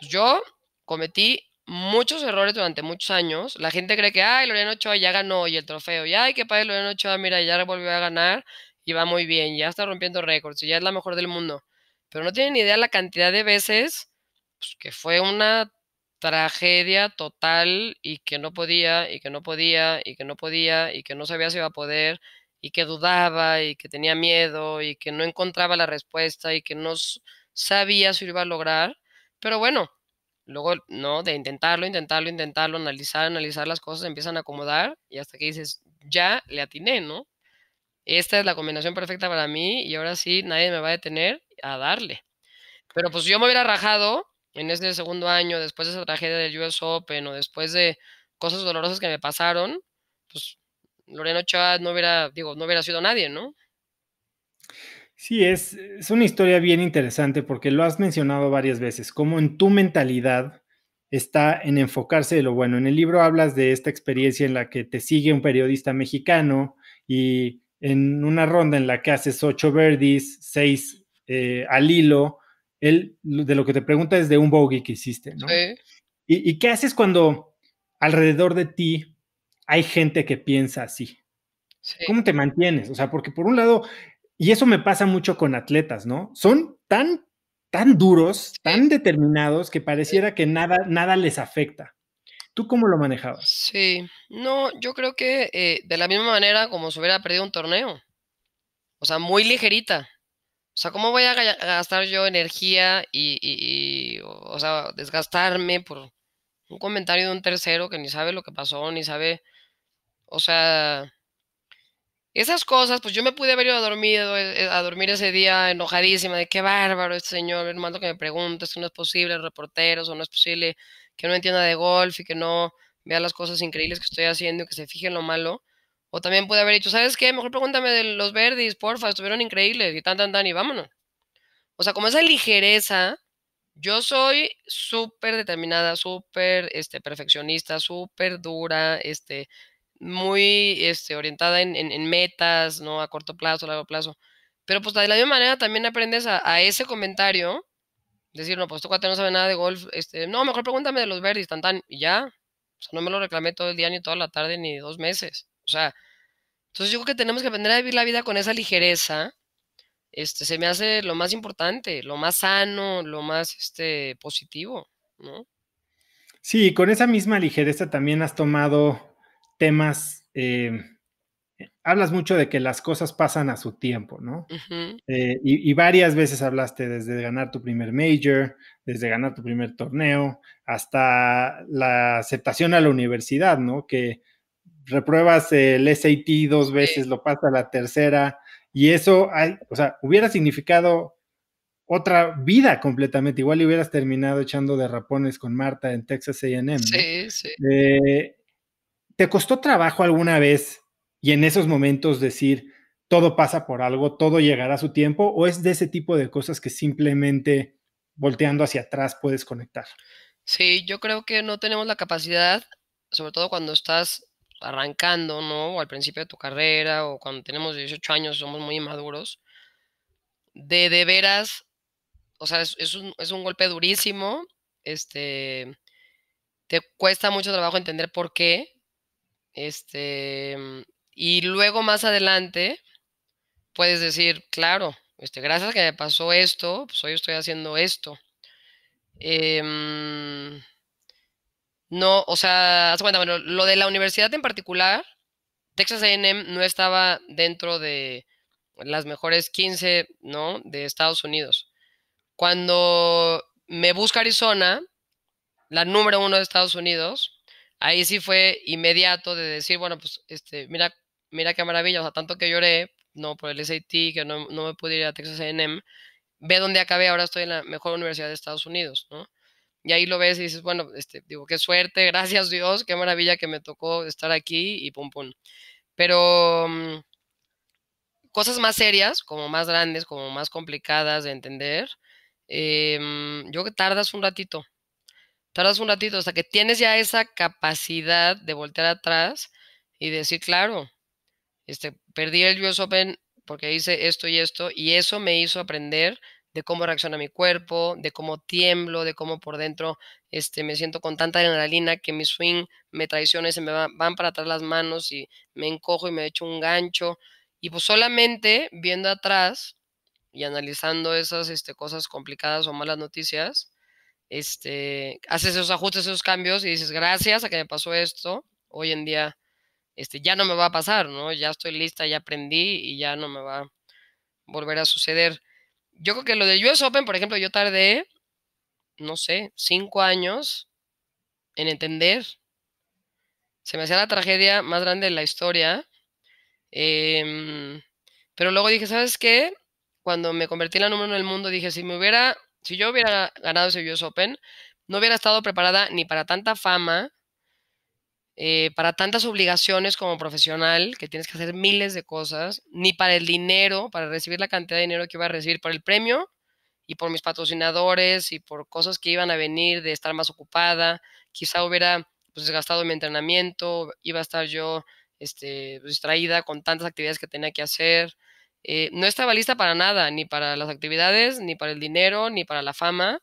yo cometí muchos errores durante muchos años. La gente cree que, ay, Lorena Ochoa ya ganó y el trofeo, y ay, qué padre Lorena Ochoa, mira, ya volvió a ganar y va muy bien, ya está rompiendo récords y ya es la mejor del mundo. Pero no tienen idea la cantidad de veces pues, que fue una tragedia total y que no podía y que no podía y que no podía y que no sabía si iba a poder y que dudaba y que tenía miedo y que no encontraba la respuesta y que no sabía si iba a lograr. Pero bueno, luego, ¿no? De intentarlo, intentarlo, intentarlo, analizar, analizar las cosas, empiezan a acomodar y hasta que dices, ya le atiné, ¿no? Esta es la combinación perfecta para mí y ahora sí nadie me va a detener a darle. Pero pues yo me hubiera rajado en ese segundo año, después de esa tragedia del US Open o después de cosas dolorosas que me pasaron, pues Lorena Ochoa no hubiera, digo, no hubiera sido nadie, ¿no? Sí, es, es una historia bien interesante porque lo has mencionado varias veces, como en tu mentalidad está en enfocarse de lo bueno. En el libro hablas de esta experiencia en la que te sigue un periodista mexicano y en una ronda en la que haces ocho birdies, seis eh, al hilo, él de lo que te pregunta es de un bogey que hiciste, ¿no? Sí. ¿Y qué haces cuando alrededor de ti hay gente que piensa así. ¿Cómo te mantienes? O sea, porque por un lado, y eso me pasa mucho con atletas, ¿no? Son tan, tan duros, tan determinados que pareciera que nada, nada les afecta. ¿Tú cómo lo manejabas? Sí, no, yo creo que eh, de la misma manera como si hubiera perdido un torneo. O sea, muy ligerita. O sea, ¿cómo voy a gastar yo energía y, y o sea, desgastarme por un comentario de un tercero que ni sabe lo que pasó, ni sabe o sea, esas cosas, pues yo me pude haber ido a dormir, eh, a dormir ese día enojadísima de qué bárbaro este señor, hermano, que me pregunte si no es posible, reporteros, o no es posible que no entienda de golf y que no vea las cosas increíbles que estoy haciendo y que se fije en lo malo. O también pude haber dicho, ¿sabes qué? Mejor pregúntame de los verdes, porfa, estuvieron increíbles y tan, tan, tan, y vámonos. O sea, como esa ligereza, yo soy súper determinada, súper este, perfeccionista, súper dura, este, muy este, orientada en, en, metas, ¿no? A corto plazo, largo plazo. Pero pues de la misma manera también aprendes a, ese comentario, decir, no, pues tú este cuate no sabe nada de golf, este, no, mejor pregúntame de los verdes, tan tan, y ya. O sea, no me lo reclamé todo el día, ni toda la tarde, ni dos meses. O sea, entonces yo creo que tenemos que aprender a vivir la vida con esa ligereza. Este, se me hace lo más importante, lo más sano, lo más este, positivo, ¿no? Sí, con esa misma ligereza también has tomado temas, eh, hablas mucho de que las cosas pasan a su tiempo, ¿no? Eh, y, varias veces hablaste desde ganar tu primer major, desde ganar tu primer torneo, hasta la aceptación a la universidad, ¿no? Que repruebas el SAT dos veces, lo pasa la tercera, y eso, o sea, hubiera significado otra vida completamente. Igual hubieras terminado echando de rapones con Marta en Texas AM. Sí, sí. Eh, ¿Te costó trabajo alguna vez y en esos momentos decir, todo pasa por algo, todo llegará a su tiempo, o es de ese tipo de cosas que simplemente volteando hacia atrás puedes conectar? Sí, yo creo que no tenemos la capacidad, sobre todo cuando estás arrancando, ¿no? O al principio de tu carrera, o cuando tenemos 18 años, somos muy inmaduros, de de veras, o sea, es, un, golpe durísimo, este, te cuesta mucho trabajo entender por qué, este, mm, y luego más adelante puedes decir, claro, este, gracias que me pasó esto, pues hoy estoy haciendo esto. Em, no, o sea, haz cuenta, lo de la universidad en particular, Texas AM no estaba dentro de las mejores 15, ¿no? De Estados Unidos. Cuando me busca Arizona, la número uno de Estados Unidos, ahí sí fue inmediato de decir, bueno, pues este, mira, mira qué maravilla, o sea, tanto que lloré, no por el SAT, que no, me pude ir a Texas A&M, ve dónde acabé, ahora estoy en la mejor universidad de Estados Unidos, ¿no? Y ahí lo ves y dices, bueno, este, digo, qué suerte, gracias Dios, qué maravilla que me tocó estar aquí y pum pum. Pero mm, cosas más serias, como más grandes, como más complicadas de entender, em, yo que tardas un ratito, tardas un ratito hasta que tienes ya esa capacidad de voltear atrás y decir, claro, este, perdí el US Open porque hice esto y esto, y eso me hizo aprender de cómo reacciona mi cuerpo, de cómo tiemblo, de cómo por dentro este, me siento con tanta adrenalina que mi swing me traiciona y se me van para atrás las manos y me encojo y me echo un gancho. Y pues solamente viendo atrás y analizando esas este, cosas complicadas o malas noticias, este, haces esos ajustes, esos cambios y dices, gracias a que me pasó esto, hoy en día este, ya no me va a pasar, ¿no? Ya estoy lista, ya aprendí y ya no me va a volver a suceder. Yo creo que lo de US Open, por ejemplo, yo tardé, no sé, cinco años en entender. Se me hacía la tragedia más grande de la historia. Em, pero luego dije, ¿sabes qué? Cuando me convertí en la número uno del mundo, dije, si me hubiera si yo hubiera ganado ese US Open, no hubiera estado preparada ni para tanta fama, eh, para tantas obligaciones como profesional, que tienes que hacer miles de cosas, ni para el dinero, para recibir la cantidad de dinero que iba a recibir por el premio y por mis patrocinadores y por cosas que iban a venir de estar más ocupada. Quizá hubiera pues, desgastado mi entrenamiento, iba a estar yo este, pues, distraída con tantas actividades que tenía que hacer. Eh, no estaba lista para nada, ni para las actividades, ni para el dinero, ni para la fama.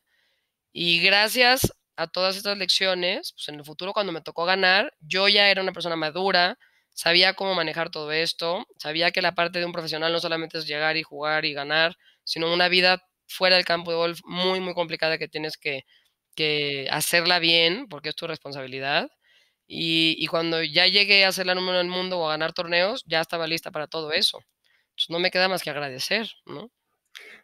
Y gracias a todas estas lecciones, pues en el futuro cuando me tocó ganar, yo ya era una persona madura, sabía cómo manejar todo esto, sabía que la parte de un profesional no solamente es llegar y jugar y ganar, sino una vida fuera del campo de golf muy, muy complicada que tienes que, hacerla bien, porque es tu responsabilidad. Y, cuando ya llegué a ser la número uno del mundo o a ganar torneos, ya estaba lista para todo eso. Pues, no me queda más que agradecer, ¿no?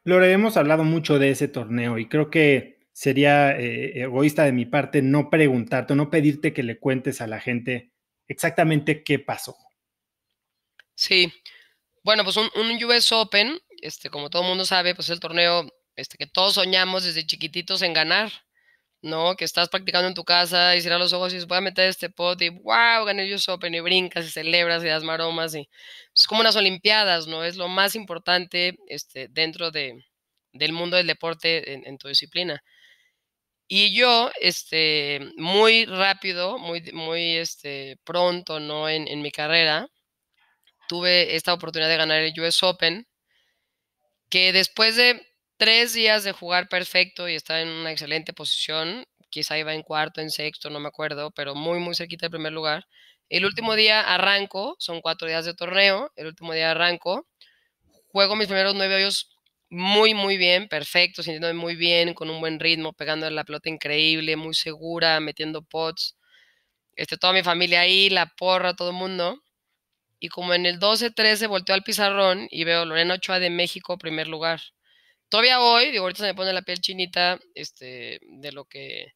Lore, hemos hablado mucho de ese torneo y creo que sería eh, egoísta de mi parte no preguntarte, no pedirte que le cuentes a la gente exactamente qué pasó. Sí, bueno, pues un, US Open, este, como todo el mundo sabe, pues el torneo este, que todos soñamos desde chiquititos en ganar, ¿no? Que estás practicando en tu casa y cierras los ojos y dices, voy a meter este pot y wow, gané el US Open y brincas y celebras y das maromas y es como unas olimpiadas, ¿no? Es lo más importante este, dentro de, del mundo del deporte en, en, tu disciplina. Y yo, este, muy rápido, muy, muy este, pronto, ¿no? En, en mi carrera, tuve esta oportunidad de ganar el US Open, que después de tres días de jugar perfecto y está en una excelente posición. Quizá iba en cuarto, en sexto, no me acuerdo, pero muy, muy cerquita del primer lugar. El último día arranco, son cuatro días de torneo, el último día arranco, juego mis primeros nueve hoyos muy, muy bien, perfecto, sintiéndome muy bien, con un buen ritmo, pegando la pelota increíble, muy segura, metiendo pots. Este, toda mi familia ahí, la porra, todo el mundo. Y como en el 12-13 volteo al pizarrón y veo Lorena Ochoa de México, primer lugar todavía hoy, digo, ahorita se me pone la piel chinita, este, de lo que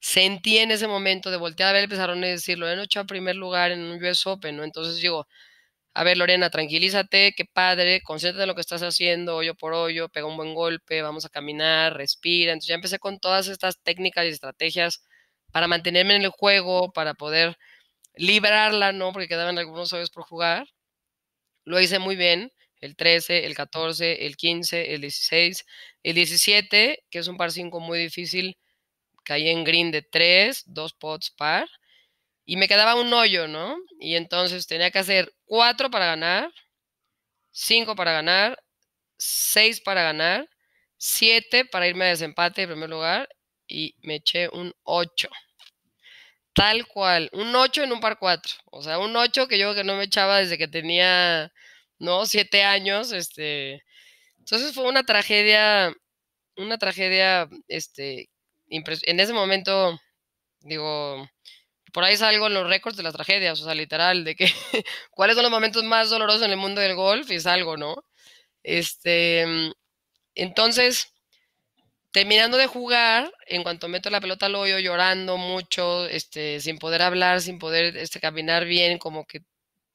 sentí en ese momento de voltear a ver el pesarón y decir, Lorena a primer lugar en un US Open, ¿no? Entonces digo, a ver Lorena, tranquilízate, qué padre, concéntrate en lo que estás haciendo, hoyo por hoyo, pega un buen golpe, vamos a caminar, respira. Entonces ya empecé con todas estas técnicas y estrategias para mantenerme en el juego, para poder librarla, ¿no? Porque quedaban algunos hoyos por jugar. Lo hice muy bien el 13, el 14, el 15, el 16, el 17, que es un par 5 muy difícil, caí en green de 3, 2 pots par, y me quedaba un hoyo, ¿no? Y entonces tenía que hacer 4 para ganar, 5 para ganar, 6 para ganar, 7 para irme a desempate en primer lugar, y me eché un 8. Tal cual, un 8 en un par 4. O sea, un 8 que yo que no me echaba desde que tenía ¿no? Siete años, este. Entonces fue una tragedia, una tragedia, este, en ese momento, digo, por ahí salgo en los récords de las tragedias, o sea, literal, de que cuáles son los momentos más dolorosos en el mundo del golf y algo, ¿no? Este, mm, entonces, terminando de jugar, en cuanto meto la pelota al hoyo, llorando mucho, este, sin poder hablar, sin poder este, caminar bien, como que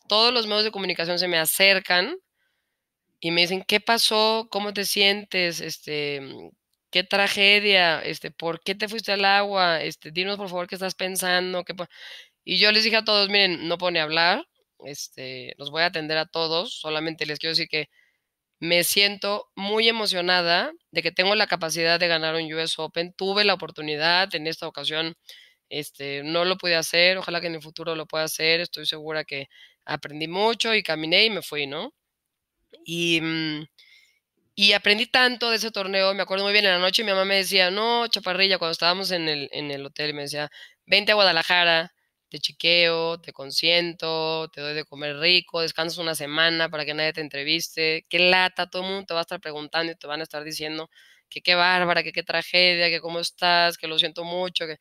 todos los medios de comunicación se me acercan y me dicen, ¿qué pasó? ¿Cómo te sientes? Este, mm, ¿Qué tragedia? Este, ¿Por qué te fuiste al agua? Este, dinos por favor qué estás pensando. ¿Qué y yo les dije a todos, miren, no pone hablar, este, los voy a atender a todos, solamente les quiero decir que me siento muy emocionada de que tengo la capacidad de ganar un US Open. Tuve la oportunidad en esta ocasión, este, no lo pude hacer, ojalá que en el futuro lo pueda hacer. Estoy segura que aprendí mucho y caminé y me fui, ¿no? Y, mm, y aprendí tanto de ese torneo, me acuerdo muy bien, en la noche mi mamá me decía, no, chaparrilla, cuando estábamos en el, en el hotel, me decía, vente a Guadalajara, te chiqueo, te consiento, te doy de comer rico, descansas una semana para que nadie te entreviste, qué lata, todo el mundo te va a estar preguntando y te van a estar diciendo que qué bárbara, que qué tragedia, que cómo estás, que lo siento mucho, que...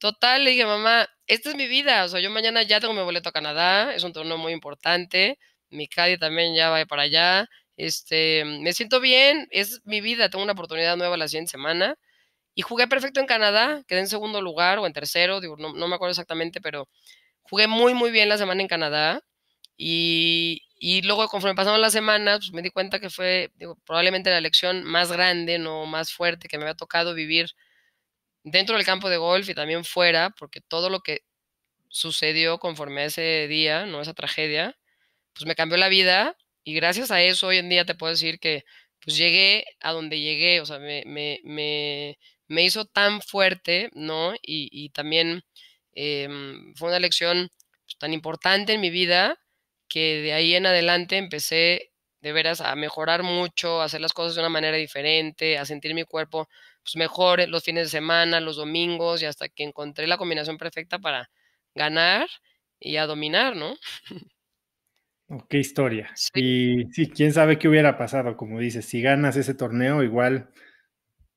Total, le dije, mamá, esta es mi vida. O sea, yo mañana ya tengo mi boleto a Canadá, es un torneo muy importante. Mi Cadi también ya va para allá. Este, me siento bien, es mi vida, tengo una oportunidad nueva la siguiente semana. Y jugué perfecto en Canadá, quedé en segundo lugar o en tercero, no, me acuerdo exactamente, pero jugué muy, muy bien la semana en Canadá. Y, luego, conforme pasaron las semanas, pues me di cuenta que fue probablemente la elección más grande, no más fuerte que me había tocado vivir dentro del campo de golf y también fuera, porque todo lo que sucedió conforme a ese día, ¿no? Esa tragedia, pues me cambió la vida y gracias a eso hoy en día te puedo decir que pues llegué a donde llegué, o sea, me, me, me, hizo tan fuerte, ¿no? Y, también em, fue una lección pues, tan importante en mi vida que de ahí en adelante empecé de veras a mejorar mucho, a hacer las cosas de una manera diferente, a sentir mi cuerpo pues mejor eh, los fines de semana, los domingos y hasta que encontré la combinación perfecta para ganar y a dominar, ¿no? Oh, qué historia. Y sí, quién sabe qué hubiera pasado, como dices, si ganas ese torneo, igual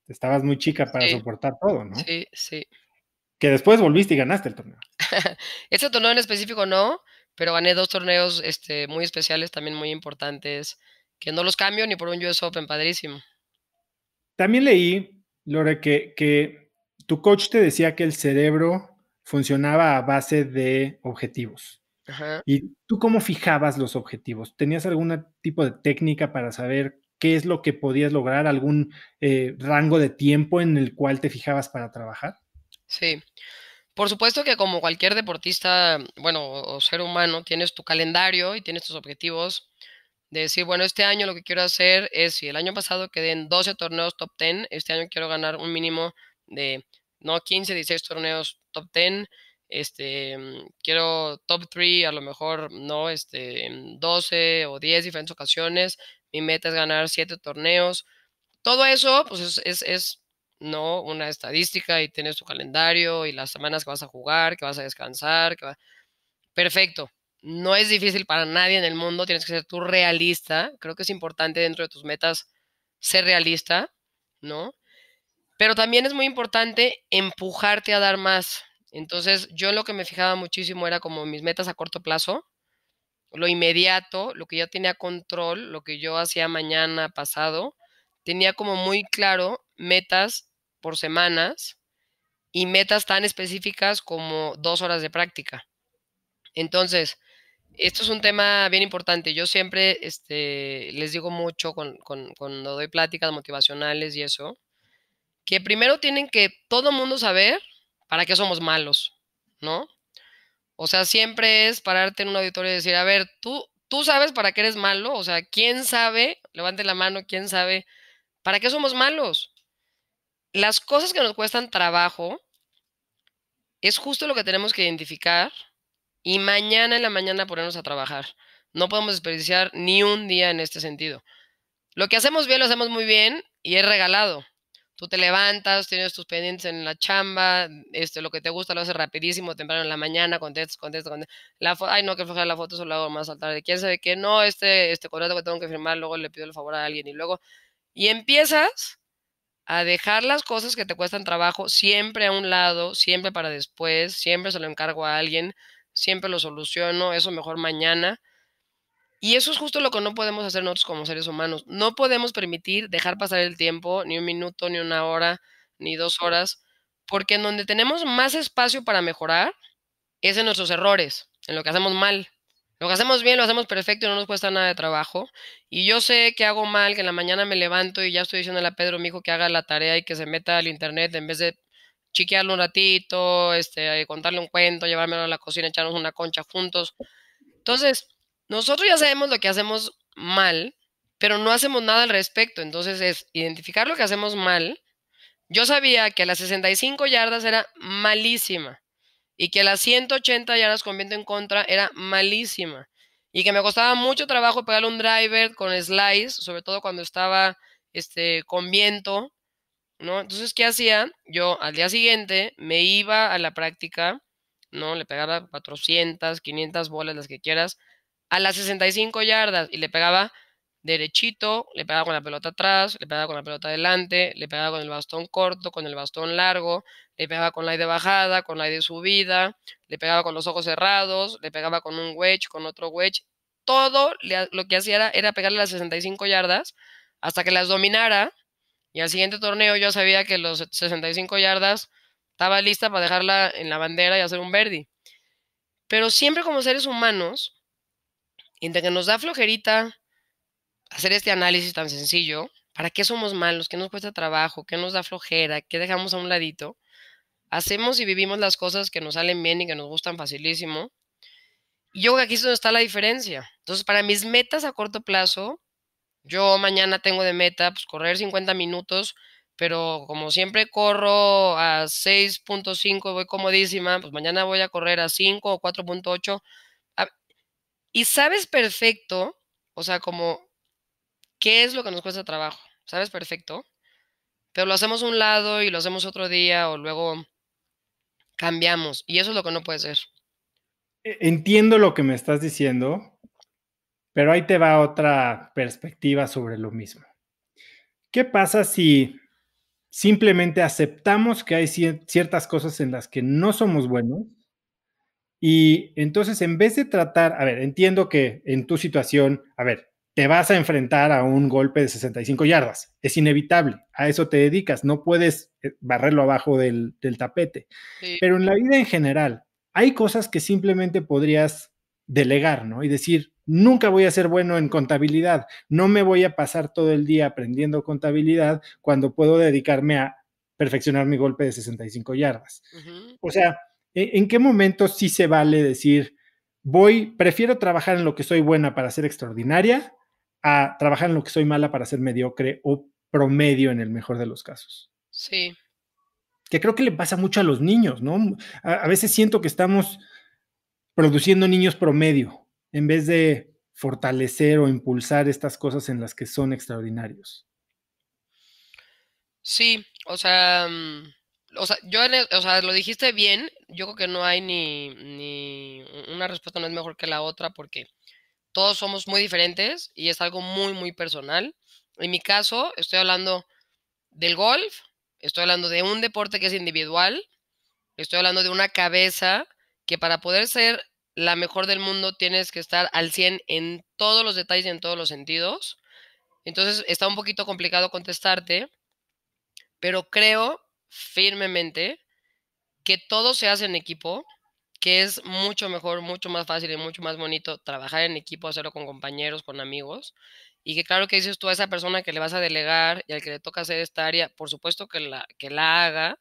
estabas muy chica para soportar todo, ¿no? Sí, sí. Que después volviste y ganaste el torneo. ese torneo en específico no, pero gané dos torneos este, muy especiales, también muy importantes, que no los cambio ni por un US Open, padrísimo. También leí Lore, que, tu coach te decía que el cerebro funcionaba a base de objetivos. ¿Y tú cómo fijabas los objetivos? ¿Tenías algún tipo de técnica para saber qué es lo que podías lograr, algún eh, rango de tiempo en el cual te fijabas para trabajar? Sí. Por supuesto que como cualquier deportista, bueno, o ser humano, tienes tu calendario y tienes tus objetivos decir, bueno, este año lo que quiero hacer es, si el año pasado quedé en 12 torneos top 10, este año quiero ganar un mínimo de, no 15, 16 torneos top 10, este, mm, quiero top 3, a lo mejor, no, este, 12 o 10 diferentes ocasiones, mi meta es ganar 7 torneos, todo eso, pues es, es, ¿no? Una estadística y tienes tu calendario y las semanas que vas a jugar, que vas a descansar, que va... Perfecto, no es difícil para nadie en el mundo, tienes que ser tú realista. Creo que es importante dentro de tus metas ser realista, ¿no? Pero también es muy importante empujarte a dar más. Entonces, yo lo que me fijaba muchísimo era como mis metas a corto plazo, lo inmediato, lo que yo tenía control, lo que yo hacía mañana, pasado. Tenía como muy claro metas por semanas y metas tan específicas como dos horas de práctica. Entonces, esto es un tema bien importante. Yo siempre este, les digo mucho cuando doy pláticas motivacionales y eso, que primero tienen que todo mundo saber para qué somos malos, ¿no? O sea, siempre es pararte en un auditorio y decir, a ver, tú, tú sabes para qué eres malo, o sea, ¿quién sabe? Levante la mano, ¿quién sabe? ¿Para qué somos malos? Las cosas que nos cuestan trabajo es justo lo que tenemos que identificar y mañana en la mañana ponernos a trabajar. No podemos desperdiciar ni un día en este sentido. Lo que hacemos bien lo hacemos muy bien y es regalado. Tú te levantas, tienes tus pendientes en la chamba, este, lo que te gusta lo haces rapidísimo, temprano en la mañana, contestas, contestas, contestas. La ay, no, que fijar la foto, solo hago más al tarde. ¿Quién sabe qué? No, este, este contrato que tengo que firmar, luego le pido el favor a alguien y luego... Y empiezas a dejar las cosas que te cuestan trabajo siempre a un lado, siempre para después, siempre se lo encargo a alguien, siempre lo soluciono, eso mejor mañana. Y eso es justo lo que no podemos hacer nosotros como seres humanos. No podemos permitir dejar pasar el tiempo, ni un minuto, ni una hora, ni dos horas, porque en donde tenemos más espacio para mejorar es en nuestros errores, en lo que hacemos mal. Lo que hacemos bien lo hacemos perfecto y no nos cuesta nada de trabajo. Y yo sé que hago mal, que en la mañana me levanto y ya estoy diciendo a Pedro, mi hijo, que haga la tarea y que se meta al internet en vez de chiquearlo un ratito, este, contarle un cuento, llevármelo a la cocina, echarnos una concha juntos. Entonces, nosotros ya sabemos lo que hacemos mal, pero no hacemos nada al respecto. Entonces es identificar lo que hacemos mal. Yo sabía que a las 65 yardas era malísima y que a las 180 yardas con viento en contra era malísima y que me costaba mucho trabajo pegarle un driver con slice, sobre todo cuando estaba este, con viento ¿no? Entonces, ¿qué hacía? Yo al día siguiente me iba a la práctica, ¿no? Le pegaba 400, 500 bolas, las que quieras, a las 65 yardas y le pegaba derechito, le pegaba con la pelota atrás, le pegaba con la pelota adelante, le pegaba con el bastón corto, con el bastón largo, le pegaba con la de bajada, con la de subida, le pegaba con los ojos cerrados, le pegaba con un wedge, con otro wedge. Todo lo que hacía era, era pegarle las 65 yardas hasta que las dominara y al siguiente torneo yo sabía que los 65 yardas estaba lista para dejarla en la bandera y hacer un verdi. Pero siempre como seres humanos, entre que nos da flojerita hacer este análisis tan sencillo, ¿para qué somos malos? ¿Qué nos cuesta trabajo? ¿Qué nos da flojera? ¿Qué dejamos a un ladito? Hacemos y vivimos las cosas que nos salen bien y que nos gustan facilísimo. Y yo creo que aquí es donde está la diferencia. Entonces, para mis metas a corto plazo, yo mañana tengo de meta pues, correr 50 minutos, pero como siempre corro a 6.5, voy comodísima, pues mañana voy a correr a 5 o 4.8. Y sabes perfecto, o sea, como, ¿qué es lo que nos cuesta trabajo? Sabes perfecto, pero lo hacemos un lado y lo hacemos otro día o luego cambiamos. Y eso es lo que no puede ser. E, entiendo lo que me estás diciendo. Pero ahí te va otra perspectiva sobre lo mismo. ¿Qué pasa si simplemente aceptamos que hay ciertas cosas en las que no somos buenos? Y entonces, en vez de tratar, a ver, entiendo que en tu situación, a ver, te vas a enfrentar a un golpe de 65 yardas. Es inevitable. A eso te dedicas. No puedes eh, barrerlo abajo del, tapete. Pero en la vida en general, hay cosas que simplemente podrías delegar, ¿no? Y decir, Nunca voy a ser bueno en contabilidad. No me voy a pasar todo el día aprendiendo contabilidad cuando puedo dedicarme a perfeccionar mi golpe de 65 yardas. O sea, ¿e, ¿en qué momento sí se vale decir, voy, prefiero trabajar en lo que soy buena para ser extraordinaria a trabajar en lo que soy mala para ser mediocre o promedio en el mejor de los casos? Sí. Que creo que le pasa mucho a los niños, ¿no? a veces siento que estamos produciendo niños promedio en vez de fortalecer o impulsar estas cosas en las que son extraordinarios. Sí, o sea, mm, o sea, yo e, lo dijiste bien, yo creo que no hay ni, ni una respuesta no es mejor que la otra porque todos somos muy diferentes y es algo muy, muy personal. En mi caso, estoy hablando del golf, estoy hablando de un deporte que es individual, estoy hablando de una cabeza que para poder ser la mejor del mundo, tienes que estar al 100 en todos los detalles y en todos los sentidos. Entonces está un poquito complicado contestarte, pero creo firmemente que todo se hace en equipo, que es mucho mejor, mucho más fácil y mucho más bonito trabajar en equipo, hacerlo con compañeros, con amigos. Y que claro que dices tú a esa persona que le vas a delegar y al que le toca hacer esta área, por supuesto que la, que la haga,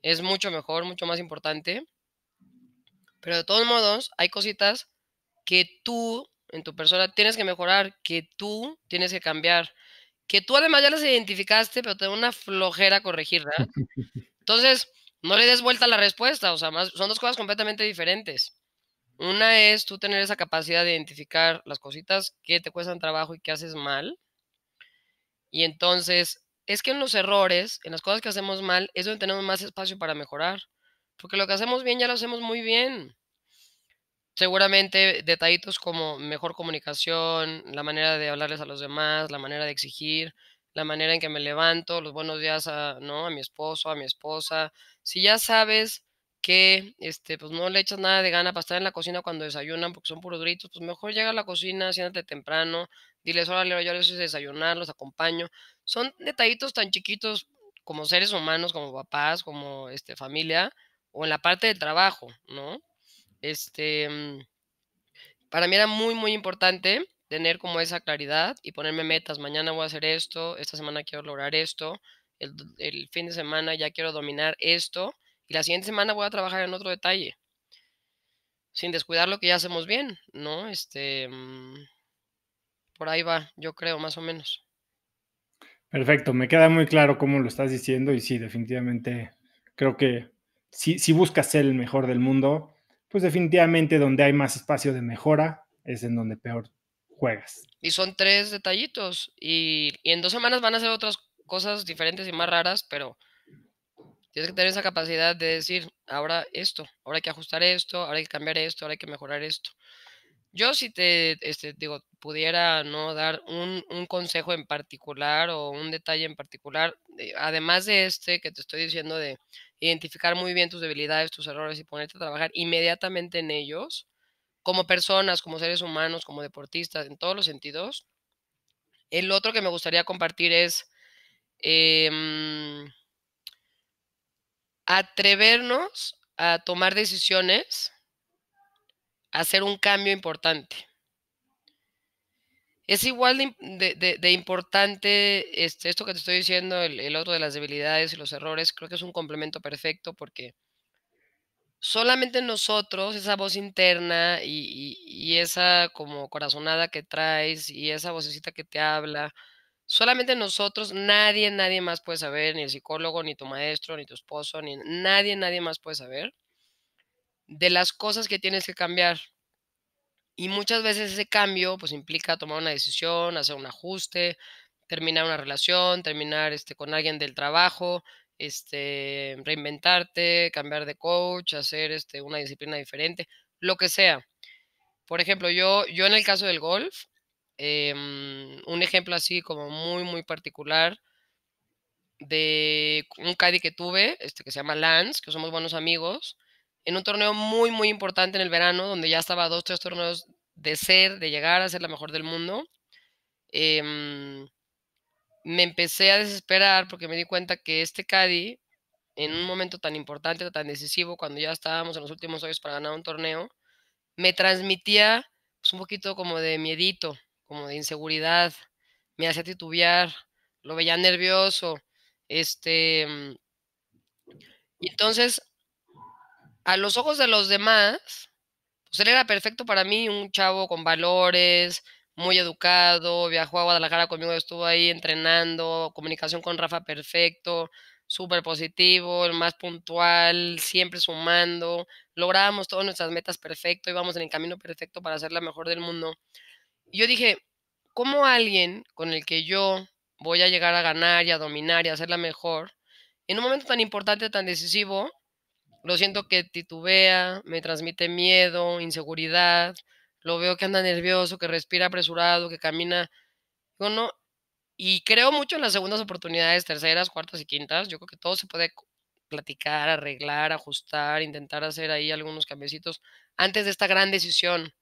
es mucho mejor, mucho más importante pero de todos modos, hay cositas que tú en tu persona tienes que mejorar, que tú tienes que cambiar, que tú además ya las identificaste, pero te da una flojera corregirla. Entonces, no le des vuelta a la respuesta, o sea, son dos cosas completamente diferentes. Una es tú tener esa capacidad de identificar las cositas que te cuestan trabajo y que haces mal. Y entonces, es que en los errores, en las cosas que hacemos mal, es donde tenemos más espacio para mejorar. Porque lo que hacemos bien ya lo hacemos muy bien. Seguramente detallitos como mejor comunicación, la manera de hablarles a los demás, la manera de exigir, la manera en que me levanto, los buenos días a, ¿no? a mi esposo, a mi esposa. Si ya sabes que este, pues no le echas nada de gana para estar en la cocina cuando desayunan, porque son puros gritos, pues mejor llega a la cocina, siéntate temprano, diles, órale, yo les hice desayunar, los acompaño. Son detallitos tan chiquitos como seres humanos, como papás, como este, familia, o en la parte del trabajo, ¿no? Este, mm, para mí era muy, muy importante tener como esa claridad y ponerme metas. Mañana voy a hacer esto, esta semana quiero lograr esto, el, fin de semana ya quiero dominar esto y la siguiente semana voy a trabajar en otro detalle, sin descuidar lo que ya hacemos bien, ¿no? Este, mm, por ahí va, yo creo, más o menos. Perfecto, me queda muy claro cómo lo estás diciendo y sí, definitivamente creo que si, buscas ser el mejor del mundo, pues definitivamente donde hay más espacio de mejora es en donde peor juegas. Y son tres detallitos. Y, en dos semanas van a ser otras cosas diferentes y más raras, pero tienes que tener esa capacidad de decir, ahora esto, ahora hay que ajustar esto, ahora hay que cambiar esto, ahora hay que mejorar esto. Yo si te, este, digo, pudiera no dar un, consejo en particular o un detalle en particular, eh, además de este que te estoy diciendo de identificar muy bien tus debilidades, tus errores y ponerte a trabajar inmediatamente en ellos, como personas, como seres humanos, como deportistas, en todos los sentidos. El otro que me gustaría compartir es em, atrevernos a tomar decisiones, hacer un cambio importante. Es igual de, importante este, esto que te estoy diciendo, el, otro de las debilidades y los errores, creo que es un complemento perfecto porque solamente nosotros, esa voz interna y, y esa como corazonada que traes y esa vocecita que te habla, solamente nosotros, nadie, nadie más puede saber, ni el psicólogo, ni tu maestro, ni tu esposo, ni nadie, nadie más puede saber de las cosas que tienes que cambiar. Y muchas veces ese cambio pues implica tomar una decisión, hacer un ajuste, terminar una relación, terminar este, con alguien del trabajo, este, reinventarte, cambiar de coach, hacer este, una disciplina diferente, lo que sea. Por ejemplo, yo, yo en el caso del golf, em, un ejemplo así como muy, muy particular de un caddy que tuve, este, que se llama Lance, que somos buenos amigos, en un torneo muy, muy importante en el verano, donde ya estaba dos, tres torneos de ser, de llegar a ser la mejor del mundo. Em, me empecé a desesperar porque me di cuenta que este Caddy, en un momento tan importante, tan decisivo, cuando ya estábamos en los últimos años para ganar un torneo, me transmitía pues, un poquito como de miedito, como de inseguridad, me hacía titubear, lo veía nervioso, este... Y entonces a los ojos de los demás, pues él era perfecto para mí, un chavo con valores, muy educado, viajó a Guadalajara conmigo, estuvo ahí entrenando, comunicación con Rafa perfecto, súper positivo, el más puntual, siempre sumando, lográbamos todas nuestras metas perfecto, íbamos en el camino perfecto para ser la mejor del mundo. Y yo dije, ¿cómo alguien con el que yo voy a llegar a ganar y a dominar y a ser la mejor, en un momento tan importante, tan decisivo, lo siento que titubea, me transmite miedo, inseguridad, lo veo que anda nervioso, que respira apresurado, que camina. Digo, no. Y creo mucho en las segundas oportunidades, terceras, cuartas y quintas. Yo creo que todo se puede platicar, arreglar, ajustar, intentar hacer ahí algunos cambiecitos antes de esta gran decisión,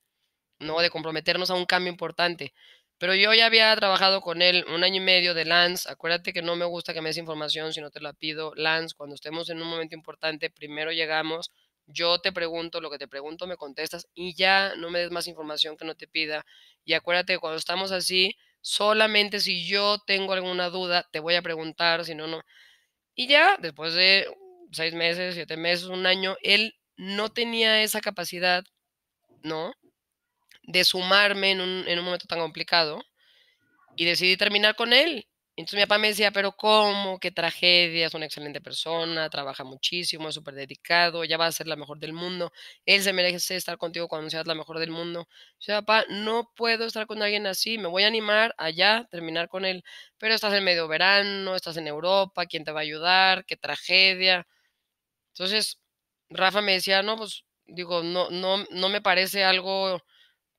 ¿no? De comprometernos a un cambio importante. Pero yo ya había trabajado con él un año y medio de Lance. Acuérdate que no me gusta que me des información si no te la pido. Lance, cuando estemos en un momento importante, primero llegamos, yo te pregunto, lo que te pregunto me contestas y ya no me des más información que no te pida. Y acuérdate que cuando estamos así, solamente si yo tengo alguna duda, te voy a preguntar, si no, no. Y ya, después de seis meses, siete meses, un año, él no tenía esa capacidad, ¿no? de sumarme en un, momento tan complicado y decidí terminar con él. Entonces mi papá me decía, pero ¿cómo? ¿Qué tragedia? Es una excelente persona, trabaja muchísimo, es súper dedicado, ya va a ser la mejor del mundo. Él se merece estar contigo cuando seas la mejor del mundo. Yo papá, no puedo estar con alguien así, me voy a animar allá, terminar con él. Pero estás en medio verano, estás en Europa, ¿quién te va a ayudar? ¿Qué tragedia? Entonces Rafa me decía, no, pues digo, no, no, no me parece algo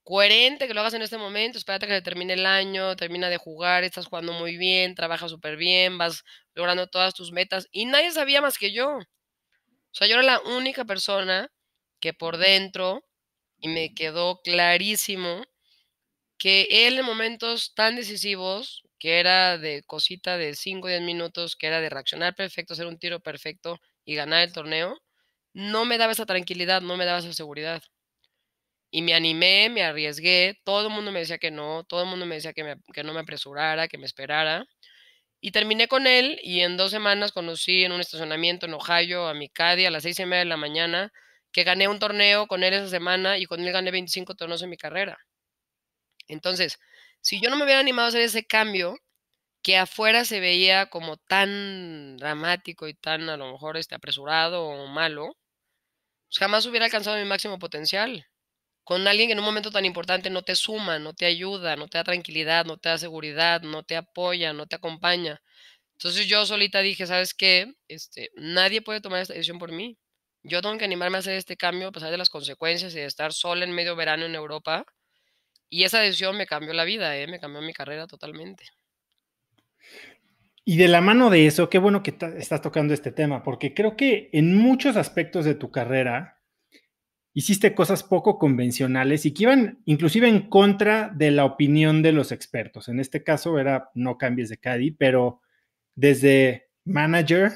coherente que lo hagas en este momento, espérate que se termine el año, termina de jugar, estás jugando muy bien, trabajas súper bien, vas logrando todas tus metas y nadie sabía más que yo. O sea, yo era la única persona que por dentro, y me quedó clarísimo, que él en momentos tan decisivos, que era de cosita de 5 o 10 minutos, que era de reaccionar perfecto, hacer un tiro perfecto y ganar el torneo, no me daba esa tranquilidad, no me daba esa seguridad. Y me animé, me arriesgué, todo el mundo me decía que no, todo el mundo me decía que, no me apresurara, que me esperara. Y terminé con él y en dos semanas conocí en un estacionamiento en Ohio a caddy, a las seis y media de la mañana, que gané un torneo con él esa semana y con él gané 25 torneos en mi carrera. Entonces, si yo no me hubiera animado a hacer ese cambio, que afuera se veía como tan dramático y tan a lo mejor este, apresurado o malo, pues, jamás hubiera alcanzado mi máximo potencial con alguien que en un momento tan importante no te suma, no te ayuda, no te da tranquilidad, no te da seguridad, no te apoya, no te acompaña. Entonces yo solita dije, ¿sabes qué? Este, nadie puede tomar esta decisión por mí. Yo tengo que animarme a hacer este cambio a pesar de las consecuencias y de estar sola en medio verano en Europa. Y esa decisión me cambió la vida, ¿eh? me cambió mi carrera totalmente. Y de la mano de eso, qué bueno que estás tocando este tema, porque creo que en muchos aspectos de tu carrera, hiciste cosas poco convencionales y que iban inclusive en contra de la opinión de los expertos. En este caso era no cambies de caddy, pero desde manager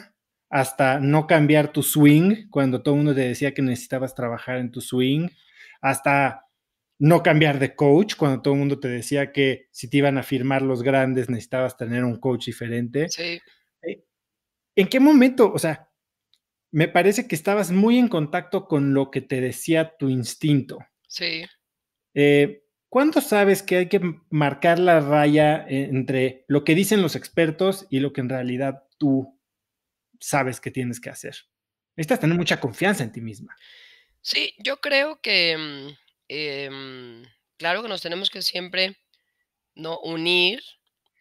hasta no cambiar tu swing cuando todo el mundo te decía que necesitabas trabajar en tu swing, hasta no cambiar de coach cuando todo el mundo te decía que si te iban a firmar los grandes necesitabas tener un coach diferente. Sí. ¿En qué momento? O sea, me parece que estabas muy en contacto con lo que te decía tu instinto. Sí. Eh, ¿Cuándo sabes que hay que marcar la raya eh, entre lo que dicen los expertos y lo que en realidad tú sabes que tienes que hacer? Necesitas tener mucha confianza en ti misma. Sí, yo creo que, mm, em, claro que nos tenemos que siempre ¿no? unir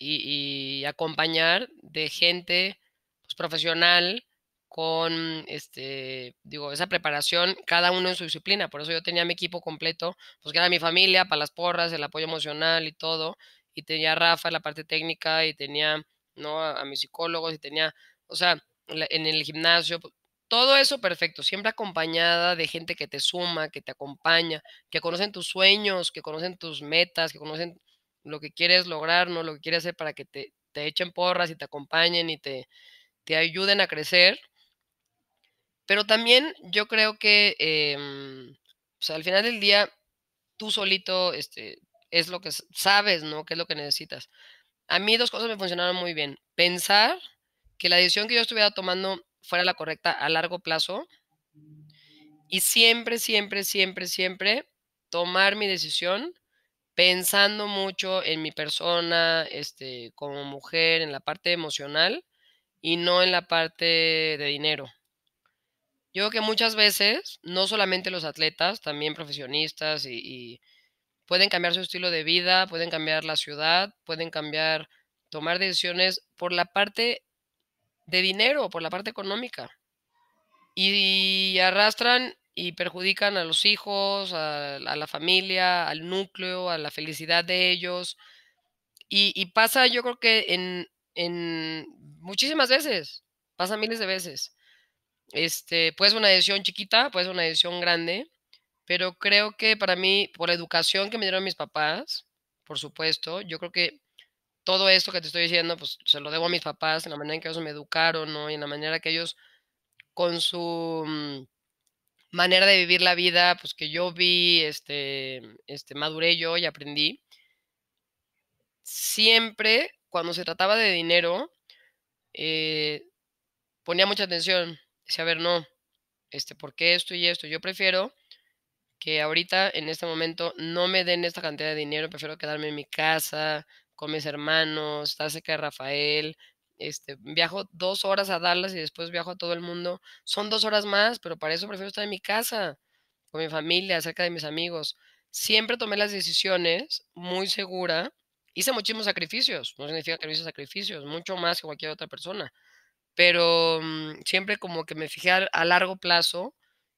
y, acompañar de gente pues, profesional con, este, digo, esa preparación, cada uno en su disciplina. Por eso yo tenía mi equipo completo, pues que era mi familia, para las porras, el apoyo emocional y todo. Y tenía a Rafa la parte técnica y tenía, ¿no? A, mis psicólogos y tenía, o sea, en el gimnasio, pues, todo eso perfecto, siempre acompañada de gente que te suma, que te acompaña, que conocen tus sueños, que conocen tus metas, que conocen lo que quieres lograr, ¿no? Lo que quieres hacer para que te, te echen porras y te acompañen y te, te ayuden a crecer pero también yo creo que em, al final del día tú solito este, es lo que sabes, ¿no? ¿Qué es lo que necesitas? A mí dos cosas me funcionaron muy bien. Pensar que la decisión que yo estuviera tomando fuera la correcta a largo plazo y siempre, siempre, siempre, siempre tomar mi decisión pensando mucho en mi persona, este, como mujer, en la parte emocional y no en la parte de dinero. Yo creo que muchas veces, no solamente los atletas, también profesionistas y, pueden cambiar su estilo de vida, pueden cambiar la ciudad, pueden cambiar, tomar decisiones por la parte de dinero, por la parte económica. Y arrastran y perjudican a los hijos, a, la familia, al núcleo, a la felicidad de ellos. Y, pasa, yo creo que en, en muchísimas veces, pasa miles de veces. Este, puede ser una decisión chiquita, puede ser una decisión grande, pero creo que para mí, por la educación que me dieron mis papás, por supuesto, yo creo que todo esto que te estoy diciendo, pues se lo debo a mis papás, en la manera en que ellos me educaron, ¿no? Y en la manera que ellos, con su mm, manera de vivir la vida, pues que yo vi, este, este, maduré yo y aprendí. Siempre, cuando se trataba de dinero, eh, ponía mucha atención, Dice, a ver, no, este, ¿por qué esto y esto? Yo prefiero que ahorita, en este momento, no me den esta cantidad de dinero, prefiero quedarme en mi casa, con mis hermanos, estar cerca de Rafael, este, viajo dos horas a Darlas y después viajo a todo el mundo. Son dos horas más, pero para eso prefiero estar en mi casa, con mi familia, cerca de mis amigos. Siempre tomé las decisiones muy segura. Hice muchísimos sacrificios, no significa que no hice sacrificios, mucho más que cualquier otra persona pero mm, siempre como que me fijé a, largo plazo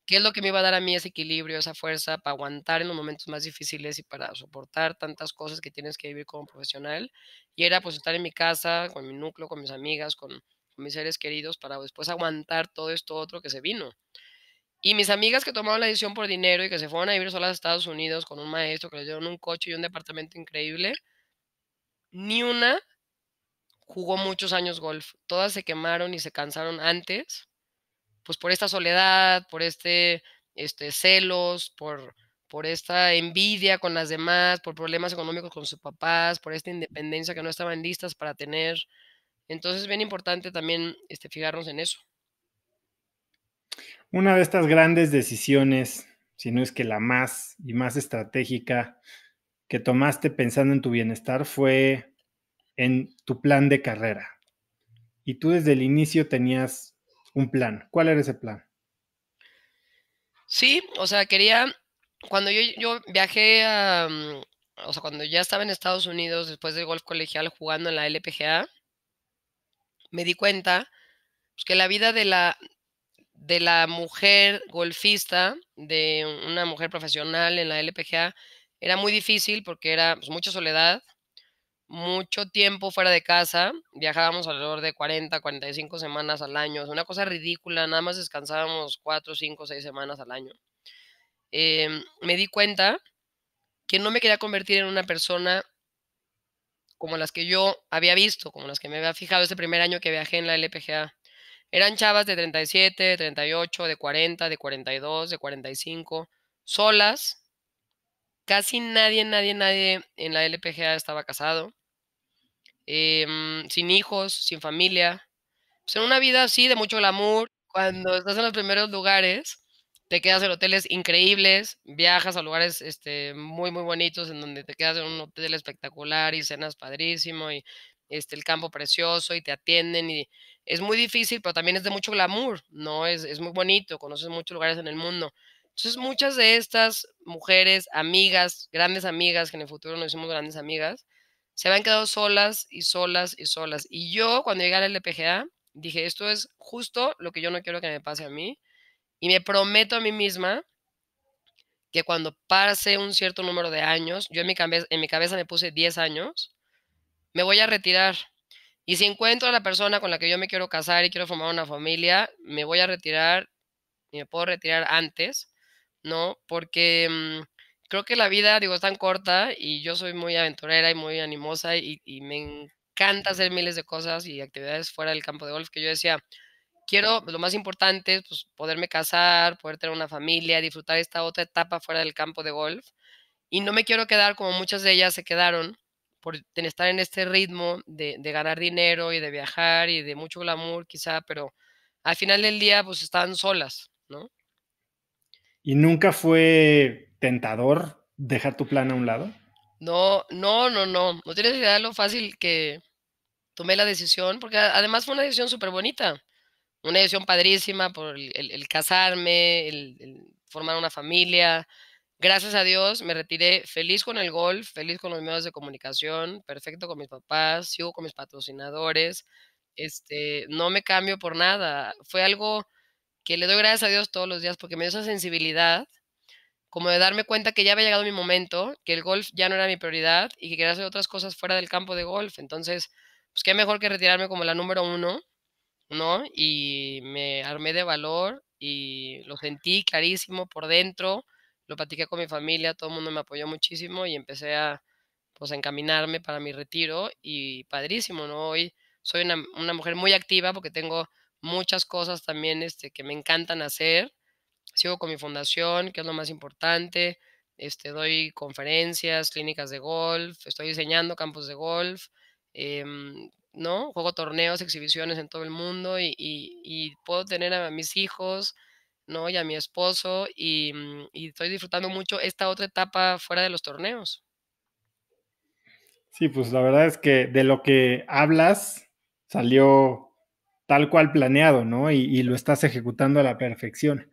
qué es lo que me iba a dar a mí ese equilibrio, esa fuerza para aguantar en los momentos más difíciles y para soportar tantas cosas que tienes que vivir como profesional. Y era pues estar en mi casa, con mi núcleo, con mis amigas, con, con mis seres queridos, para después aguantar todo esto otro que se vino. Y mis amigas que tomaron la decisión por dinero y que se fueron a vivir solas a Estados Unidos con un maestro que les dieron un coche y un departamento increíble, ni una jugó muchos años golf, todas se quemaron y se cansaron antes, pues por esta soledad, por este, este celos, por, por esta envidia con las demás, por problemas económicos con sus papás, por esta independencia que no estaban listas para tener. Entonces es bien importante también este, fijarnos en eso. Una de estas grandes decisiones, si no es que la más y más estratégica que tomaste pensando en tu bienestar, fue en tu plan de carrera y tú desde el inicio tenías un plan, ¿cuál era ese plan? Sí, o sea, quería, cuando yo, viajé a, o sea, cuando ya estaba en Estados Unidos después del golf colegial jugando en la LPGA, me di cuenta pues, que la vida de la, de la mujer golfista, de una mujer profesional en la LPGA, era muy difícil porque era pues, mucha soledad, mucho tiempo fuera de casa, viajábamos alrededor de 40, 45 semanas al año, es una cosa ridícula, nada más descansábamos 4, 5, 6 semanas al año. Em, me di cuenta que no me quería convertir en una persona como las que yo había visto, como las que me había fijado ese primer año que viajé en la LPGA. Eran chavas de 37, de 38, de 40, de 42, de 45, solas, Casi nadie, nadie, nadie en la LPGA estaba casado, eh, sin hijos, sin familia. son pues, en una vida así de mucho glamour, cuando estás en los primeros lugares, te quedas en hoteles increíbles, viajas a lugares este, muy, muy bonitos, en donde te quedas en un hotel espectacular y cenas padrísimo y este, el campo precioso y te atienden y es muy difícil, pero también es de mucho glamour, ¿no? Es, es muy bonito, conoces muchos lugares en el mundo. Entonces, muchas de estas mujeres, amigas, grandes amigas, que en el futuro nos hicimos grandes amigas, se han quedado solas y solas y solas. Y yo, cuando llegué al LPGA, dije, esto es justo lo que yo no quiero que me pase a mí. Y me prometo a mí misma que cuando pase un cierto número de años, yo en mi, cabeza, en mi cabeza me puse 10 años, me voy a retirar. Y si encuentro a la persona con la que yo me quiero casar y quiero formar una familia, me voy a retirar y me puedo retirar antes ¿no? Porque mm, creo que la vida, digo, es tan corta y yo soy muy aventurera y muy animosa y, me encanta hacer miles de cosas y actividades fuera del campo de golf que yo decía, quiero, lo más importante pues, poderme casar, poder tener una familia, disfrutar esta otra etapa fuera del campo de golf. Y no me quiero quedar como muchas de ellas se quedaron por estar en este ritmo de, de ganar dinero y de viajar y de mucho glamour quizá, pero al final del día pues están solas, ¿Y nunca fue tentador dejar tu plan a un lado? No, no, no, no. No tienes idea de lo fácil que tomé la decisión, porque además fue una decisión súper bonita. Una decisión padrísima por el, casarme, el, formar una familia. Gracias a Dios me retiré feliz con el golf, feliz con los medios de comunicación, perfecto con mis papás, sigo con mis patrocinadores. Este, no me cambio por nada. Fue algo que le doy gracias a Dios todos los días porque me dio esa sensibilidad, como de darme cuenta que ya había llegado mi momento, que el golf ya no era mi prioridad y que quería hacer otras cosas fuera del campo de golf. Entonces, pues qué mejor que retirarme como la número uno, ¿no? Y me armé de valor y lo sentí clarísimo por dentro, lo platiqué con mi familia, todo el mundo me apoyó muchísimo y empecé a pues encaminarme para mi retiro y padrísimo, ¿no? Hoy soy una mujer muy activa porque tengo muchas cosas también este, que me encantan hacer. Sigo con mi fundación, que es lo más importante. Este, doy conferencias, clínicas de golf, estoy diseñando campos de golf, em, ¿no? Juego torneos, exhibiciones en todo el mundo y, puedo tener a mis hijos, ¿no? Y a mi esposo mm, y estoy disfrutando mucho esta otra etapa fuera de los torneos. Sí, pues la verdad es que de lo que hablas salió tal cual planeado, ¿no? Y, lo estás ejecutando a la perfección.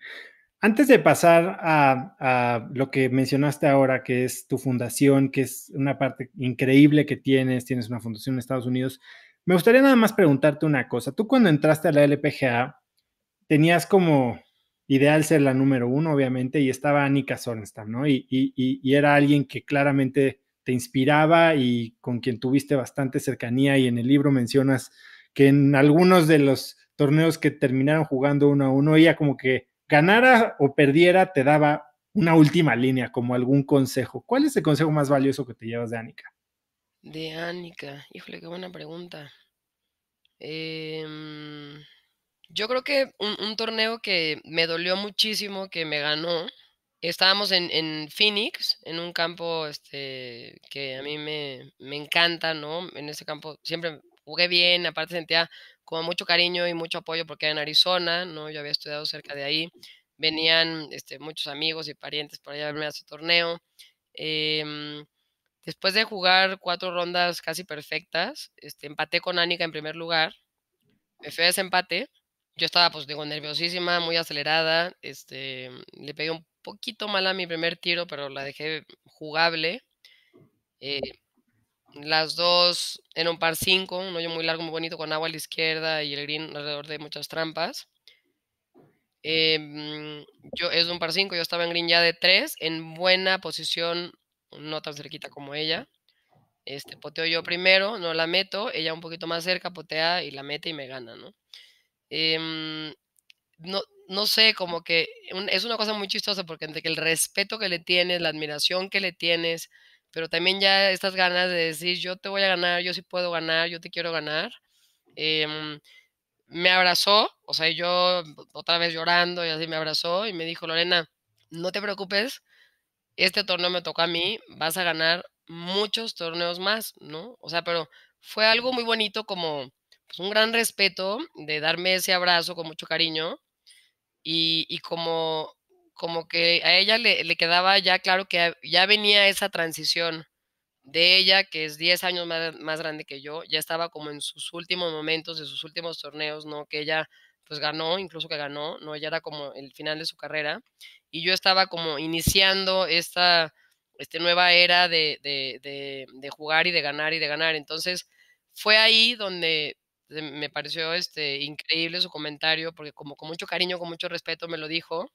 Antes de pasar a, lo que mencionaste ahora, que es tu fundación, que es una parte increíble que tienes, tienes una fundación en Estados Unidos, me gustaría nada más preguntarte una cosa. Tú cuando entraste a la LPGA, tenías como ideal ser la número uno, obviamente, y estaba Annika Sorenstam, ¿no? y era alguien que claramente te inspiraba y con quien tuviste bastante cercanía y en el libro mencionas que en algunos de los torneos que terminaron jugando uno a uno, ella como que ganara o perdiera, te daba una última línea, como algún consejo. ¿Cuál es el consejo más valioso que te llevas de Anika? De Anika, híjole, qué buena pregunta. Em, yo creo que un, torneo que me dolió muchísimo, que me ganó, estábamos en, Phoenix, en un campo este, que a mí me, me encanta, ¿no? En ese campo siempre jugué bien, aparte sentía como mucho cariño y mucho apoyo porque era en Arizona, ¿no? Yo había estudiado cerca de ahí, venían este, muchos amigos y parientes para allá a verme a torneo. Em, después de jugar cuatro rondas casi perfectas, este, empaté con Anika en primer lugar, me fui a ese empate, yo estaba pues digo nerviosísima, muy acelerada, este, le pegué un poquito mal a mi primer tiro, pero la dejé jugable. Eh, las dos en un par 5, un hoyo muy largo, muy bonito, con agua a la izquierda y el green alrededor de muchas trampas. Em, yo es un par 5, yo estaba en green ya de 3, en buena posición, no tan cerquita como ella. Este, poteo yo primero, no la meto, ella un poquito más cerca, potea y la mete y me gana, ¿no? Em, sé, como que es una cosa muy chistosa porque entre que el respeto que le tienes, la admiración que le tienes, pero también ya estas ganas de decir, yo te voy a ganar, yo sí puedo ganar, yo te quiero ganar. Em, me abrazó, o sea, yo otra vez llorando y así me abrazó y me dijo, Lorena, no te preocupes, este torneo me toca a mí, vas a ganar muchos torneos más, ¿no? O sea, pero fue algo muy bonito como pues, un gran respeto de darme ese abrazo con mucho cariño y como como que a ella le, le, quedaba ya claro que ya venía esa transición de ella, que es 10 años más, grande que yo, ya estaba como en sus últimos momentos, de sus últimos torneos, ¿no? Que ella pues ganó, incluso que ganó, ¿no? Ya era como el final de su carrera. Y yo estaba como iniciando esta, este nueva era de, de, de, de jugar y de ganar y de ganar. Entonces fue ahí donde me pareció este, increíble su comentario, porque como con mucho cariño, con mucho respeto me lo dijo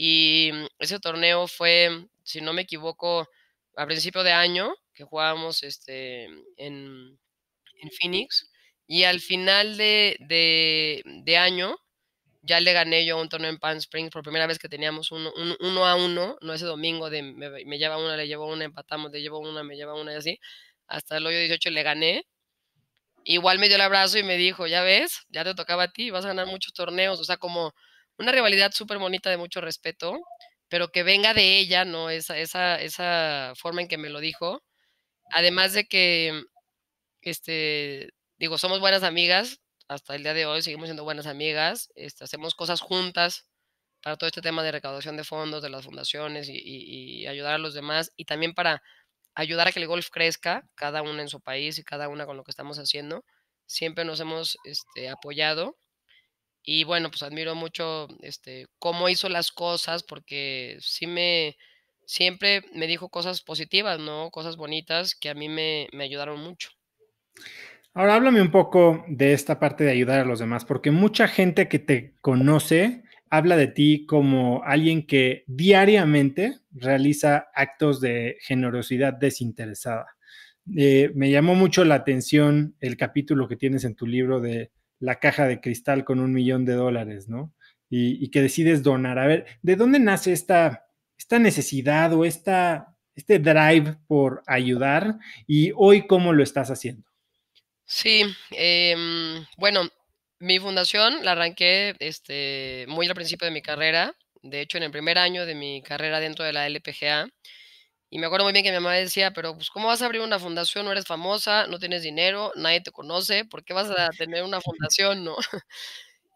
y mm, ese torneo fue, si no me equivoco, a principio de año, que jugábamos este, en, Phoenix. Y al final de, año ya le gané yo un torneo en Palm Springs por primera vez que teníamos uno, un, a uno, no ese domingo de me, lleva una, le llevo una, empatamos, le llevo una, me lleva una y así. Hasta el hoyo 18 le gané. Igual me dio el abrazo y me dijo, ya ves, ya te tocaba a ti, vas a ganar muchos torneos. O sea, como una rivalidad súper bonita de mucho respeto, pero que venga de ella, ¿no? Esa, esa, forma en que me lo dijo. Además de que, este, digo, somos buenas amigas, hasta el día de hoy seguimos siendo buenas amigas, este, hacemos cosas juntas para todo este tema de recaudación de fondos, de las fundaciones y, ayudar a los demás y también para ayudar a que el golf crezca, cada una en su país y cada una con lo que estamos haciendo. Siempre nos hemos este, apoyado y bueno, pues admiro mucho este, cómo hizo las cosas, porque sí me, siempre me dijo cosas positivas, ¿no? Cosas bonitas que a mí me, ayudaron mucho. Ahora háblame un poco de esta parte de ayudar a los demás, porque mucha gente que te conoce habla de ti como alguien que diariamente realiza actos de generosidad desinteresada. Eh, me llamó mucho la atención el capítulo que tienes en tu libro de la caja de cristal con un millón de dólares, ¿no? Y, que decides donar. A ver, ¿de dónde nace esta, esta necesidad o esta, este drive por ayudar? Y hoy, ¿cómo lo estás haciendo? Sí, em, bueno, mi fundación la arranqué este, muy al principio de mi carrera. De hecho, en el primer año de mi carrera dentro de la LPGA, y me acuerdo muy bien que mi mamá decía, pero pues ¿cómo vas a abrir una fundación? No eres famosa, no tienes dinero, nadie te conoce, ¿por qué vas a tener una fundación? No.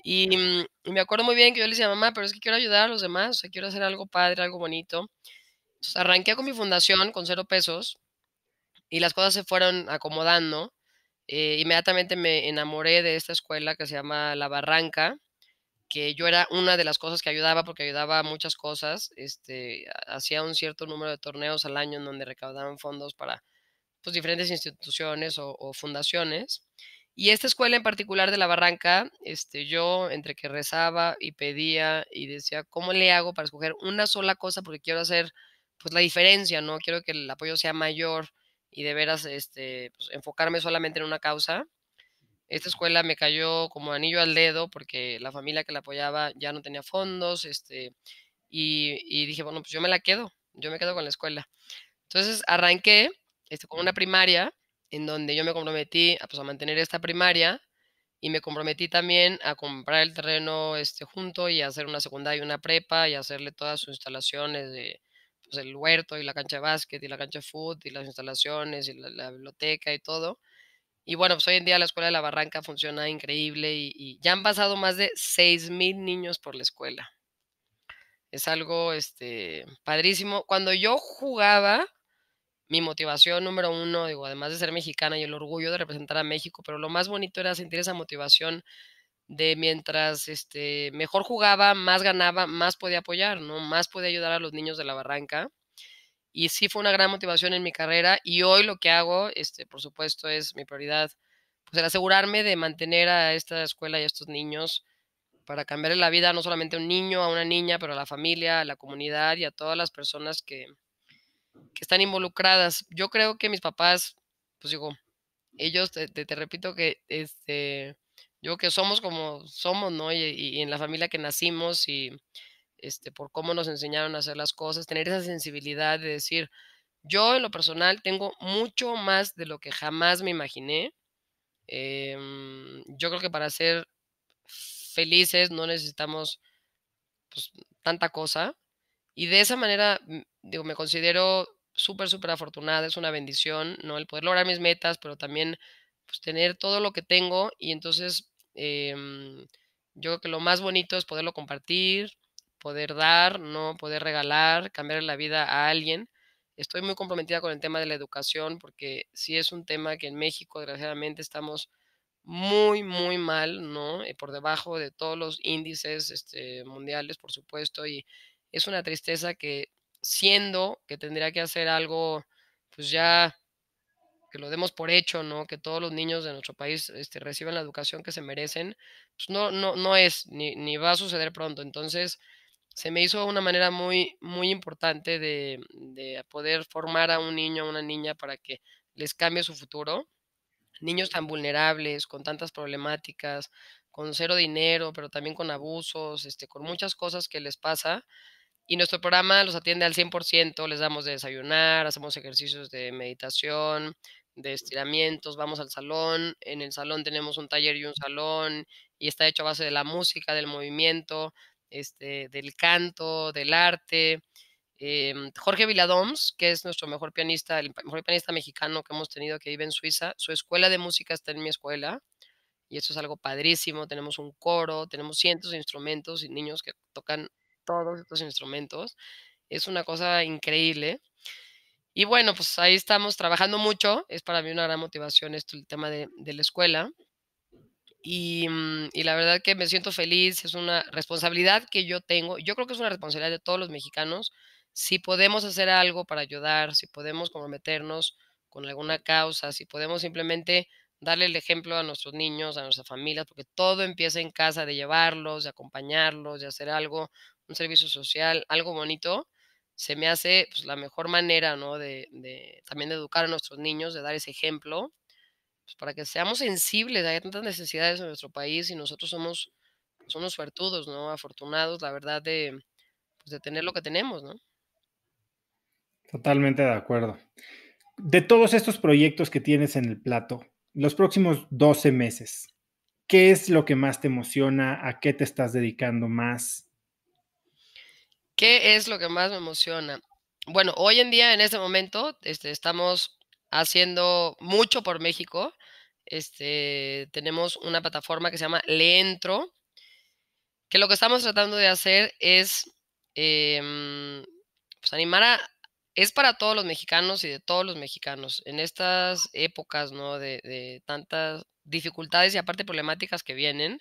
Mm, y, me acuerdo muy bien que yo le decía, mamá, pero es que quiero ayudar a los demás, quiero hacer algo padre, algo bonito. Entonces arranqué con mi fundación con cero pesos y las cosas se fueron acomodando. Eh, inmediatamente me enamoré de esta escuela que se llama La Barranca, que yo era una de las cosas que ayudaba, porque ayudaba a muchas cosas, este, hacía un cierto número de torneos al año en donde recaudaban fondos para pues, diferentes instituciones o, fundaciones. Y esta escuela en particular de la Barranca, este, yo entre que rezaba y pedía y decía, ¿cómo le hago para escoger una sola cosa? Porque quiero hacer pues la diferencia, ¿no? Quiero que el apoyo sea mayor y de veras este, pues, enfocarme solamente en una causa. Esta escuela me cayó como anillo al dedo porque la familia que la apoyaba ya no tenía fondos, este, y, dije, bueno, pues yo me la quedo, yo me quedo con la escuela. Entonces arranqué este, con una primaria en donde yo me comprometí a, pues, a mantener esta primaria y me comprometí también a comprar el terreno este, junto y hacer una secundaria y una prepa y hacerle todas sus instalaciones de pues, el huerto y la cancha de básquet y la cancha de fútbol y las instalaciones y la biblioteca y todo. Y bueno, pues hoy en día la Escuela de la Barranca funciona increíble y, ya han pasado más de 6.000 niños por la escuela. Es algo este, padrísimo. Cuando yo jugaba, mi motivación número uno, digo, además de ser mexicana y el orgullo de representar a México, pero lo más bonito era sentir esa motivación de mientras este, mejor jugaba, más ganaba, más podía apoyar, ¿no? Más podía ayudar a los niños de la barranca y sí fue una gran motivación en mi carrera y hoy lo que hago, este, por supuesto, es mi prioridad, pues el asegurarme de mantener a esta escuela y a estos niños para cambiar la vida no solamente a un niño, a una niña, pero a la familia, a la comunidad y a todas las personas que, están involucradas. Yo creo que mis papás, pues digo, ellos, te, repito que este, yo que somos como somos, ¿no? y en la familia que nacimos y este, por cómo nos enseñaron a hacer las cosas, tener esa sensibilidad de decir, yo en lo personal tengo mucho más de lo que jamás me imaginé. Em, yo creo que para ser felices no necesitamos pues, tanta cosa. Y de esa manera, mm, digo, me considero súper, súper afortunada, es una bendición, ¿no? El poder lograr mis metas, pero también pues, tener todo lo que tengo y entonces em, yo creo que lo más bonito es poderlo compartir, poder dar, ¿no? Poder regalar, cambiar la vida a alguien. Estoy muy comprometida con el tema de la educación porque sí es un tema que en México, desgraciadamente, estamos muy, muy mal, ¿no? Eh, por debajo de todos los índices este, mundiales, por supuesto, y es una tristeza que siendo que tendría que hacer algo, pues ya que lo demos por hecho, ¿no? Que todos los niños de nuestro país este, reciban la educación que se merecen, pues no, no, no es, ni va a suceder pronto. Entonces, se me hizo una manera muy, muy importante de, de, poder formar a un niño, a una niña para que les cambie su futuro. Niños tan vulnerables, con tantas problemáticas, con cero dinero, pero también con abusos, este, con muchas cosas que les pasa. Y nuestro programa los atiende al 100%, les damos de desayunar, hacemos ejercicios de meditación, de estiramientos, vamos al salón, en el salón tenemos un taller y un salón, y está hecho a base de la música, del movimiento, este, del canto, del arte. Em, Jorge Viladoms, que es nuestro mejor pianista, el mejor pianista mexicano que hemos tenido que vive en Suiza, su escuela de música está en mi escuela y eso es algo padrísimo. Tenemos un coro, tenemos cientos de instrumentos y niños que tocan todos estos instrumentos. Es una cosa increíble. Y bueno, pues ahí estamos trabajando mucho. Es para mí una gran motivación esto, el tema de la escuela. Mm, y, la verdad que me siento feliz, es una responsabilidad que yo tengo, yo creo que es una responsabilidad de todos los mexicanos, si podemos hacer algo para ayudar, si podemos comprometernos con alguna causa, si podemos simplemente darle el ejemplo a nuestros niños, a nuestras familias, porque todo empieza en casa, de llevarlos, de acompañarlos, de hacer algo, un servicio social, algo bonito, se me hace pues, la mejor manera, ¿no? De, de, también de educar a nuestros niños, de dar ese ejemplo pues, para que seamos sensibles, hay tantas necesidades en nuestro país y nosotros somos, somos pues, unos ¿no? Afortunados, la verdad, pues, de, tener lo que tenemos, ¿no? Totalmente de acuerdo. De todos estos proyectos que tienes en el plato, los próximos 12 meses, ¿qué es lo que más te emociona? ¿A qué te estás dedicando más? ¿Qué es lo que más me emociona? Bueno, hoy en día, en este momento, este, estamos haciendo mucho por México. Este, tenemos una plataforma que se llama Leentro, que lo que estamos tratando de hacer es em, pues, animar a... Es para todos los mexicanos y de todos los mexicanos. En estas épocas, ¿no? De, de tantas dificultades y aparte problemáticas que vienen,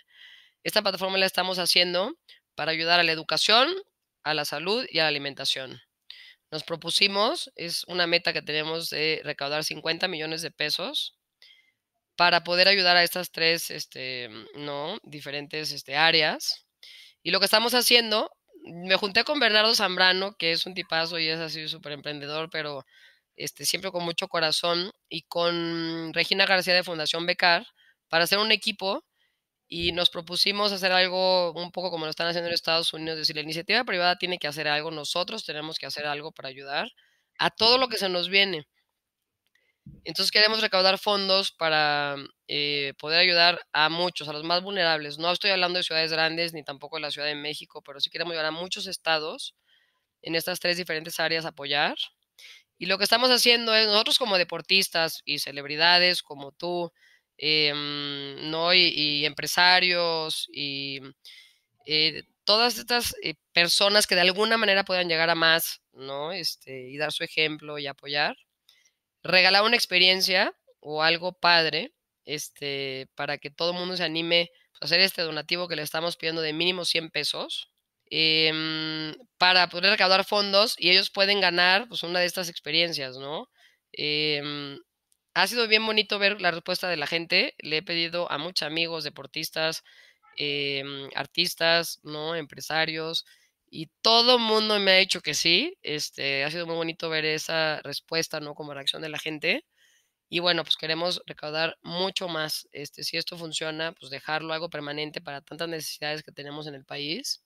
esta plataforma la estamos haciendo para ayudar a la educación, a la salud y a la alimentación. Nos propusimos, es una meta que tenemos de recaudar 50 millones de pesos para poder ayudar a estas tres este, ¿no? diferentes este, áreas. Y lo que estamos haciendo, me junté con Bernardo Zambrano, que es un tipazo y es así súper emprendedor, pero este, siempre con mucho corazón, y con Regina García de Fundación Becar, para hacer un equipo y nos propusimos hacer algo un poco como lo están haciendo en Estados Unidos, es decir, la iniciativa privada tiene que hacer algo, nosotros tenemos que hacer algo para ayudar a todo lo que se nos viene. Entonces queremos recaudar fondos para eh, poder ayudar a muchos, a los más vulnerables. No estoy hablando de ciudades grandes ni tampoco de la Ciudad de México, pero sí queremos ayudar a muchos estados en estas tres diferentes áreas a apoyar. Y lo que estamos haciendo es, nosotros como deportistas y celebridades como tú, em, ¿no? Y, empresarios y eh, todas estas eh, personas que de alguna manera puedan llegar a más, ¿no? Este, y dar su ejemplo y apoyar regalar una experiencia o algo padre este, para que todo el mundo se anime a hacer este donativo que le estamos pidiendo de mínimo 100 pesos. Em, para poder recaudar fondos y ellos pueden ganar pues, una de estas experiencias, ¿no? Em, ha sido bien bonito ver la respuesta de la gente. Le he pedido a muchos amigos, deportistas, em, artistas, ¿no? Empresarios, y todo el mundo me ha dicho que sí. Este, ha sido muy bonito ver esa respuesta, ¿no? Como reacción de la gente. Y bueno, pues queremos recaudar mucho más. Este, si esto funciona, pues dejarlo algo permanente para tantas necesidades que tenemos en el país.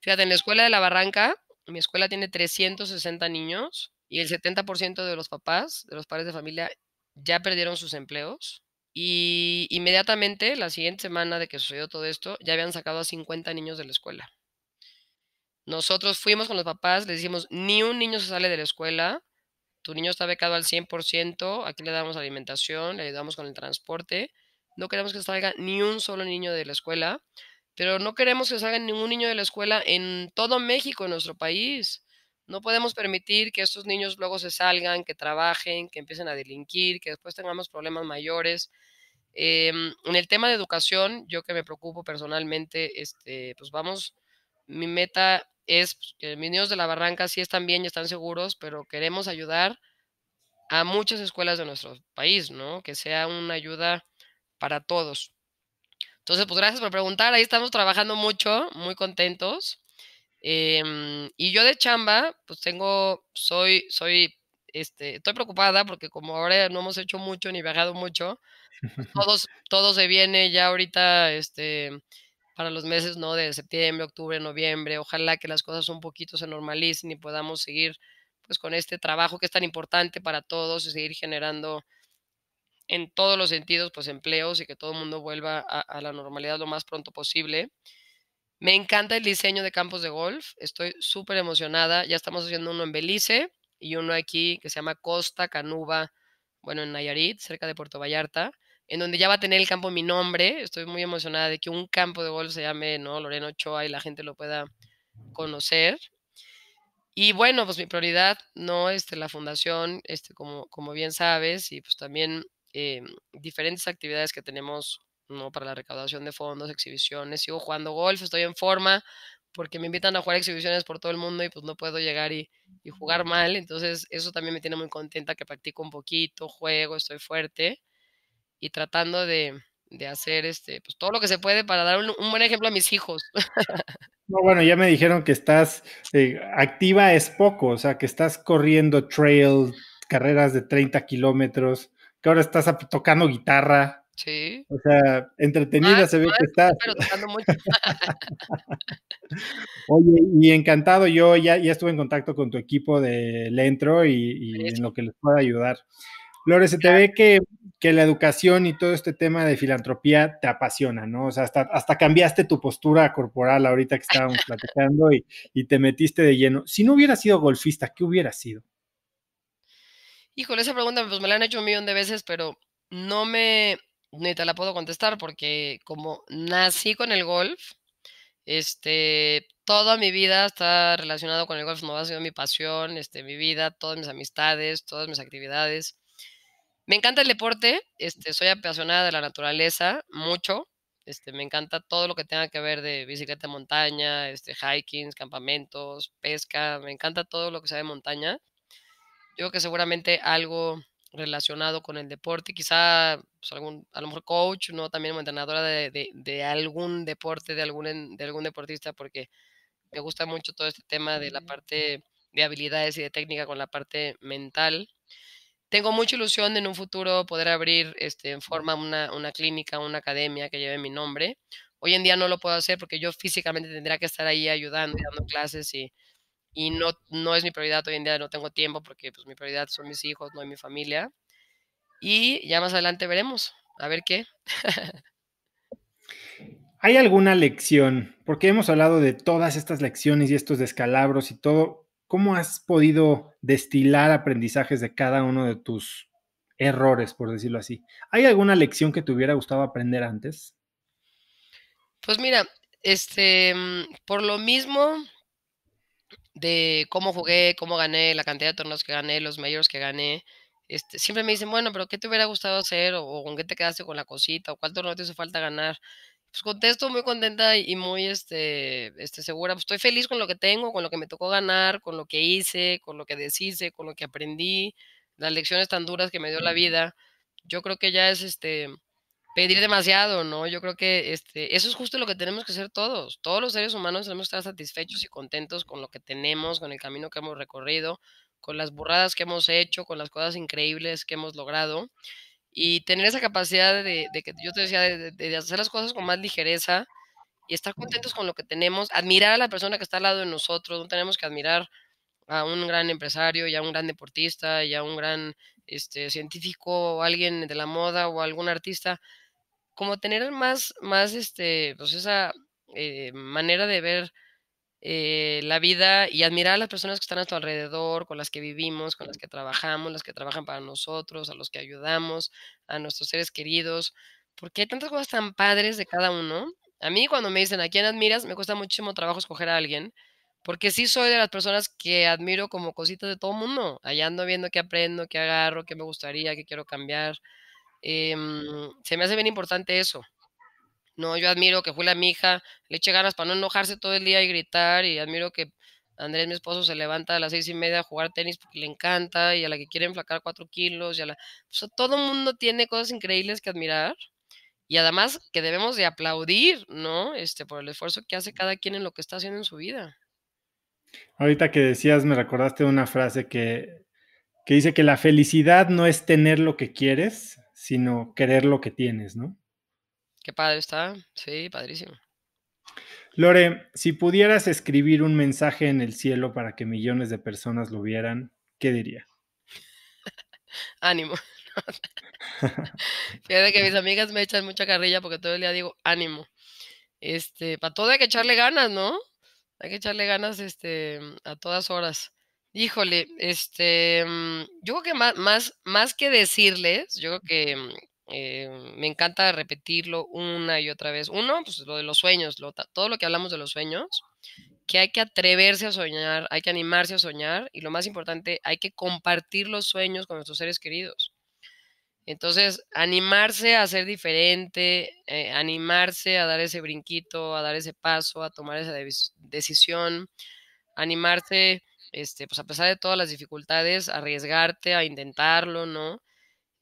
Fíjate, en la escuela de la Barranca, mi escuela tiene 360 niños y el 70% de los papás, de los padres de familia, ya perdieron sus empleos. Y inmediatamente, la siguiente semana de que sucedió todo esto, ya habían sacado a 50 niños de la escuela. Nosotros fuimos con los papás, les dijimos, ni un niño se sale de la escuela, tu niño está becado al 100%, aquí le damos alimentación, le ayudamos con el transporte, no queremos que salga ni un solo niño de la escuela, pero no queremos que salga ningún niño de la escuela en todo México, en nuestro país. No podemos permitir que estos niños luego se salgan, que trabajen, que empiecen a delinquir, que después tengamos problemas mayores. Em, en el tema de educación, yo que me preocupo personalmente, este, pues vamos, mi meta es pues, que mis niños de la barranca sí están bien y están seguros, pero queremos ayudar a muchas escuelas de nuestro país, ¿no? Que sea una ayuda para todos. Entonces, pues gracias por preguntar. Ahí estamos trabajando mucho, muy contentos. Em, y yo de chamba, pues tengo, soy, soy, este, estoy preocupada porque como ahora no hemos hecho mucho ni viajado mucho, pues, todos, todo se viene ya ahorita, este, para los meses ¿no? de septiembre, octubre, noviembre. Ojalá que las cosas un poquito se normalicen y podamos seguir pues, con este trabajo que es tan importante para todos y seguir generando en todos los sentidos pues, empleos y que todo el mundo vuelva a, a la normalidad lo más pronto posible. Me encanta el diseño de campos de golf, estoy súper emocionada. Ya estamos haciendo uno en Belice y uno aquí que se llama Costa Canuba, bueno, en Nayarit, cerca de Puerto Vallarta en donde ya va a tener el campo mi nombre. Estoy muy emocionada de que un campo de golf se llame ¿no? Loreno Ochoa y la gente lo pueda conocer. Y bueno, pues mi prioridad, ¿no? Este, la fundación, este, como, como bien sabes, y pues también eh, diferentes actividades que tenemos, ¿no? Para la recaudación de fondos, exhibiciones. Sigo jugando golf, estoy en forma, porque me invitan a jugar exhibiciones por todo el mundo y pues no puedo llegar y, y jugar mal. Entonces, eso también me tiene muy contenta que practico un poquito, juego, estoy fuerte y tratando de, hacer este, pues, todo lo que se puede para dar un, buen ejemplo a mis hijos. bueno, ya me dijeron que estás eh, activa es poco, o sea, que estás corriendo trail, carreras de 30 kilómetros, que ahora estás tocando guitarra. Sí. O sea, entretenida se ve que estás. Oye, y encantado, yo ya, ya, estuve en contacto con tu equipo de Lentro y, y en lo que les pueda ayudar. Flores, se te ve que, la educación y todo este tema de filantropía te apasiona, ¿no? O sea, hasta, cambiaste tu postura corporal ahorita que estábamos platicando y, te metiste de lleno. Si no hubiera sido golfista, ¿qué hubiera sido? Híjole, esa pregunta pues me la han hecho un millón de veces, pero no me, ni te la puedo contestar porque como nací con el golf, este, toda mi vida está relacionado con el golf, no ha sido mi pasión, este, mi vida, todas mis amistades, todas mis actividades. Me encanta el deporte, este, soy apasionada de la naturaleza, mucho. Este, me encanta todo lo que tenga que ver de bicicleta de montaña, este, hiking, campamentos, pesca, me encanta todo lo que sea de montaña. Yo creo que seguramente algo relacionado con el deporte, quizá pues, algún, a lo mejor coach, ¿no? También entrenadora de, algún deporte, de algún, de algún deportista, porque me gusta mucho todo este tema de la mm. parte de habilidades y de técnica con la parte mental tengo mucha ilusión de en un futuro poder abrir este, en forma una, clínica, una academia que lleve mi nombre. Hoy en día no lo puedo hacer porque yo físicamente tendría que estar ahí ayudando dando clases y, no, no es mi prioridad. Hoy en día no tengo tiempo porque pues, mi prioridad son mis hijos, no es mi familia. Y ya más adelante veremos, a ver qué. ¿Hay alguna lección? Porque hemos hablado de todas estas lecciones y estos descalabros y todo ¿cómo has podido destilar aprendizajes de cada uno de tus errores, por decirlo así? ¿Hay alguna lección que te hubiera gustado aprender antes? Pues mira, este, mm, por lo mismo de cómo jugué, cómo gané, la cantidad de torneos que gané, los mayores que gané, este, siempre me dicen, bueno, pero ¿qué te hubiera gustado hacer? O, con qué te quedaste con la cosita? ¿O cuál torneo te hizo falta ganar? pues contesto muy contenta y muy este, este, segura. Pues estoy feliz con lo que tengo, con lo que me tocó ganar, con lo que hice, con lo que deshice, con lo que aprendí, las lecciones tan duras que me dio la vida. Yo creo que ya es este pedir demasiado, ¿no? Yo creo que este, eso es justo lo que tenemos que hacer todos. Todos los seres humanos tenemos que estar satisfechos y contentos con lo que tenemos, con el camino que hemos recorrido, con las burradas que hemos hecho, con las cosas increíbles que hemos logrado y tener esa capacidad de, que yo te decía, de, hacer las cosas con más ligereza y estar contentos con lo que tenemos, admirar a la persona que está al lado de nosotros, no tenemos que admirar a un gran empresario, ya un gran deportista, ya un gran este, científico o alguien de la moda o algún artista, como tener más, más este, pues esa eh, manera de ver eh, la vida y admirar a las personas que están a tu alrededor, con las que vivimos, con las que trabajamos, las que trabajan para nosotros, a los que ayudamos, a nuestros seres queridos, porque hay tantas cosas tan padres de cada uno. A mí cuando me dicen a quién admiras, me cuesta muchísimo trabajo escoger a alguien, porque sí soy de las personas que admiro como cositas de todo mundo. Allá ando viendo qué aprendo, qué agarro, qué me gustaría, qué quiero cambiar. Em, se me hace bien importante eso. No, yo admiro que Julia, la hija, le eche ganas para no enojarse todo el día y gritar. Y admiro que Andrés, mi esposo, se levanta a las seis y media a jugar tenis porque le encanta y a la que quiere enflacar cuatro kilos. Y a la... todo mundo tiene cosas increíbles que admirar y además que debemos de aplaudir, ¿no? Este, por el esfuerzo que hace cada quien en lo que está haciendo en su vida. Ahorita que decías, me recordaste una frase que dice que la felicidad no es tener lo que quieres, sino querer lo que tienes, ¿no? Qué padre está, sí, padrísimo. Lore, si pudieras escribir un mensaje en el cielo para que millones de personas lo vieran, ¿qué diría? ánimo. Fíjate que mis amigas me echan mucha carrilla porque todo el día digo ánimo. Este, para todo hay que echarle ganas, ¿no? Hay que echarle ganas este, a todas horas. Híjole, este, mm, yo creo que más, más, más que decirles, yo creo que mm, eh, me encanta repetirlo una y otra vez. Uno, pues lo de los sueños, todo lo que hablamos de los sueños, que hay que atreverse a soñar, hay que animarse a soñar y lo más importante, hay que compartir los sueños con nuestros seres queridos. Entonces, animarse a ser diferente, eh, animarse a dar ese brinquito, a dar ese paso, a tomar esa decisión, animarse, este, pues a pesar de todas las dificultades, arriesgarte a intentarlo, ¿no?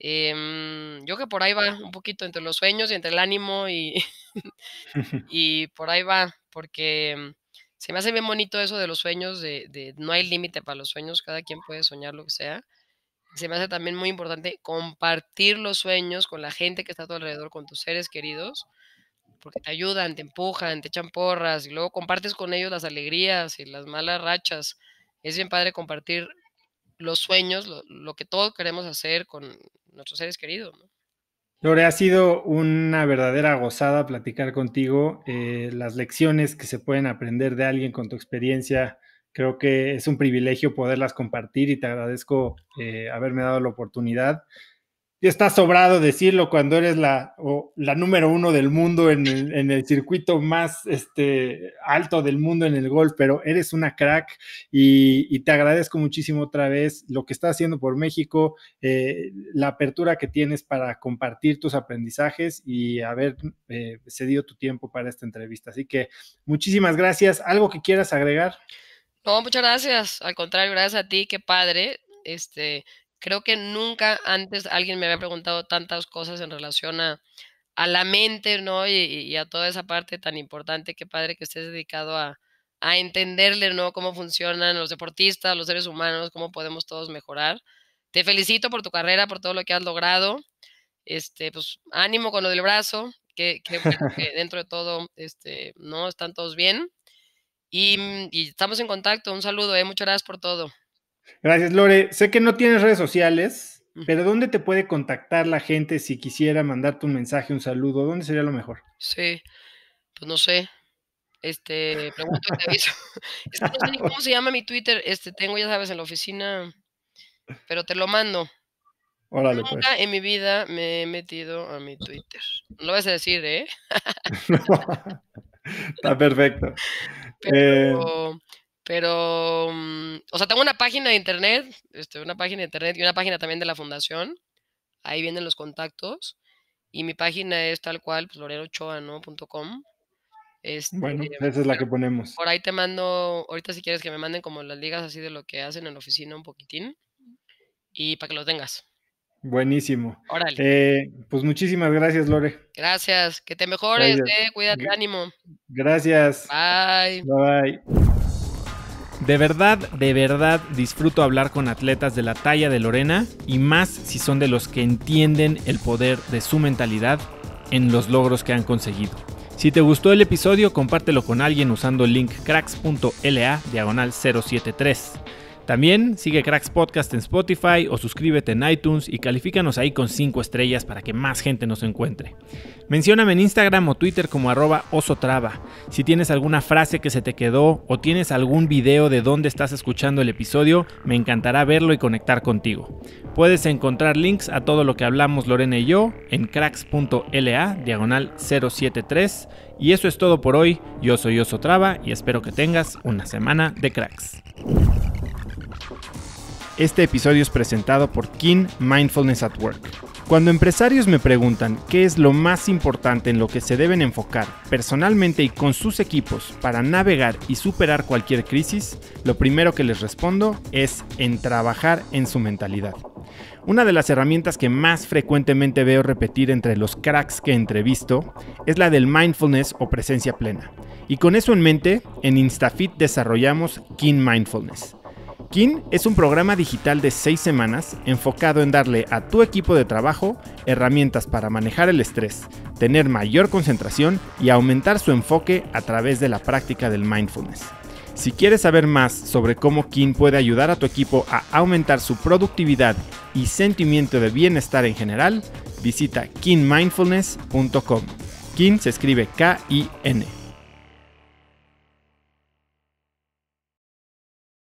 Eh, yo que por ahí va un poquito entre los sueños y entre el ánimo y, y por ahí va, porque em, se me hace bien bonito eso de los sueños, de, de no hay límite para los sueños, cada quien puede soñar lo que sea. Se me hace también muy importante compartir los sueños con la gente que está a tu alrededor, con tus seres queridos, porque te ayudan, te empujan, te echan porras y luego compartes con ellos las alegrías y las malas rachas. Es bien padre compartir los sueños, lo, que todos queremos hacer con nuestros seres queridos. Lore, ha sido una verdadera gozada platicar contigo. Eh, las lecciones que se pueden aprender de alguien con tu experiencia, creo que es un privilegio poderlas compartir y te agradezco eh, haberme dado la oportunidad está sobrado decirlo cuando eres la, la número uno del mundo en el, circuito más este, alto del mundo en el golf, pero eres una crack y, te agradezco muchísimo otra vez lo que estás haciendo por México, eh, la apertura que tienes para compartir tus aprendizajes y haber eh, cedido tu tiempo para esta entrevista. Así que muchísimas gracias. ¿Algo que quieras agregar? No, muchas gracias. Al contrario, gracias a ti, qué padre. Este, Creo que nunca antes alguien me había preguntado tantas cosas en relación a, la mente, ¿no? Y, a toda esa parte tan importante, qué padre que estés dedicado a, entenderle, ¿no? Cómo funcionan los deportistas, los seres humanos, cómo podemos todos mejorar. Te felicito por tu carrera, por todo lo que has logrado. Este, pues ánimo con lo del brazo, que, dentro de todo, este, ¿no? Están todos bien. Y, mm, y, estamos en contacto. Un saludo, ¿eh? Muchas gracias por todo. Gracias, Lore. Sé que no tienes redes sociales, pero ¿dónde te puede contactar la gente si quisiera mandarte un mensaje, un saludo? ¿Dónde sería lo mejor? Sí, pues no sé. Este, pregunto te aviso. no sé ni cómo se llama mi Twitter. Este, tengo, ya sabes, en la oficina, pero te lo mando. Órale, Nunca pues. en mi vida me he metido a mi Twitter. No lo vas a decir, ¿eh? Está perfecto. Pero, eh, pero, mm, o sea, tengo una página de internet, este, una página de internet y una página también de la fundación. Ahí vienen los contactos. Y mi página es tal cual, pues, lorerochoa.com. bueno, este, esa es la que ponemos. Por ahí te mando, ahorita si quieres que me manden como las ligas así de lo que hacen en la oficina un poquitín. Y para que lo tengas. Buenísimo. Órale. Eh, pues muchísimas gracias, Lore. Gracias. Que te mejores, eh. cuídate, ánimo. Gracias. Bye. bye. De verdad, de verdad disfruto hablar con atletas de la talla de Lorena y más si son de los que entienden el poder de su mentalidad en los logros que han conseguido. Si te gustó el episodio, compártelo con alguien usando el link cracks.la diagonal 073. También sigue Cracks Podcast en Spotify o suscríbete en iTunes y califícanos ahí con 5 estrellas para que más gente nos encuentre. Mencióname en Instagram o Twitter como arroba osotrava. Si tienes alguna frase que se te quedó o tienes algún video de dónde estás escuchando el episodio, me encantará verlo y conectar contigo. Puedes encontrar links a todo lo que hablamos Lorena y yo en cracks.la diagonal 073. Y eso es todo por hoy. Yo soy Traba y espero que tengas una semana de cracks. Este episodio es presentado por Kin Mindfulness at Work. Cuando empresarios me preguntan qué es lo más importante en lo que se deben enfocar personalmente y con sus equipos para navegar y superar cualquier crisis, lo primero que les respondo es en trabajar en su mentalidad. Una de las herramientas que más frecuentemente veo repetir entre los cracks que entrevisto es la del mindfulness o presencia plena. Y con eso en mente, en InstaFit desarrollamos King Mindfulness Kin es un programa digital de 6 semanas enfocado en darle a tu equipo de trabajo herramientas para manejar el estrés, tener mayor concentración y aumentar su enfoque a través de la práctica del mindfulness. Si quieres saber más sobre cómo Kin puede ayudar a tu equipo a aumentar su productividad y sentimiento de bienestar en general, visita kinmindfulness.com. Kin se escribe K-I-N.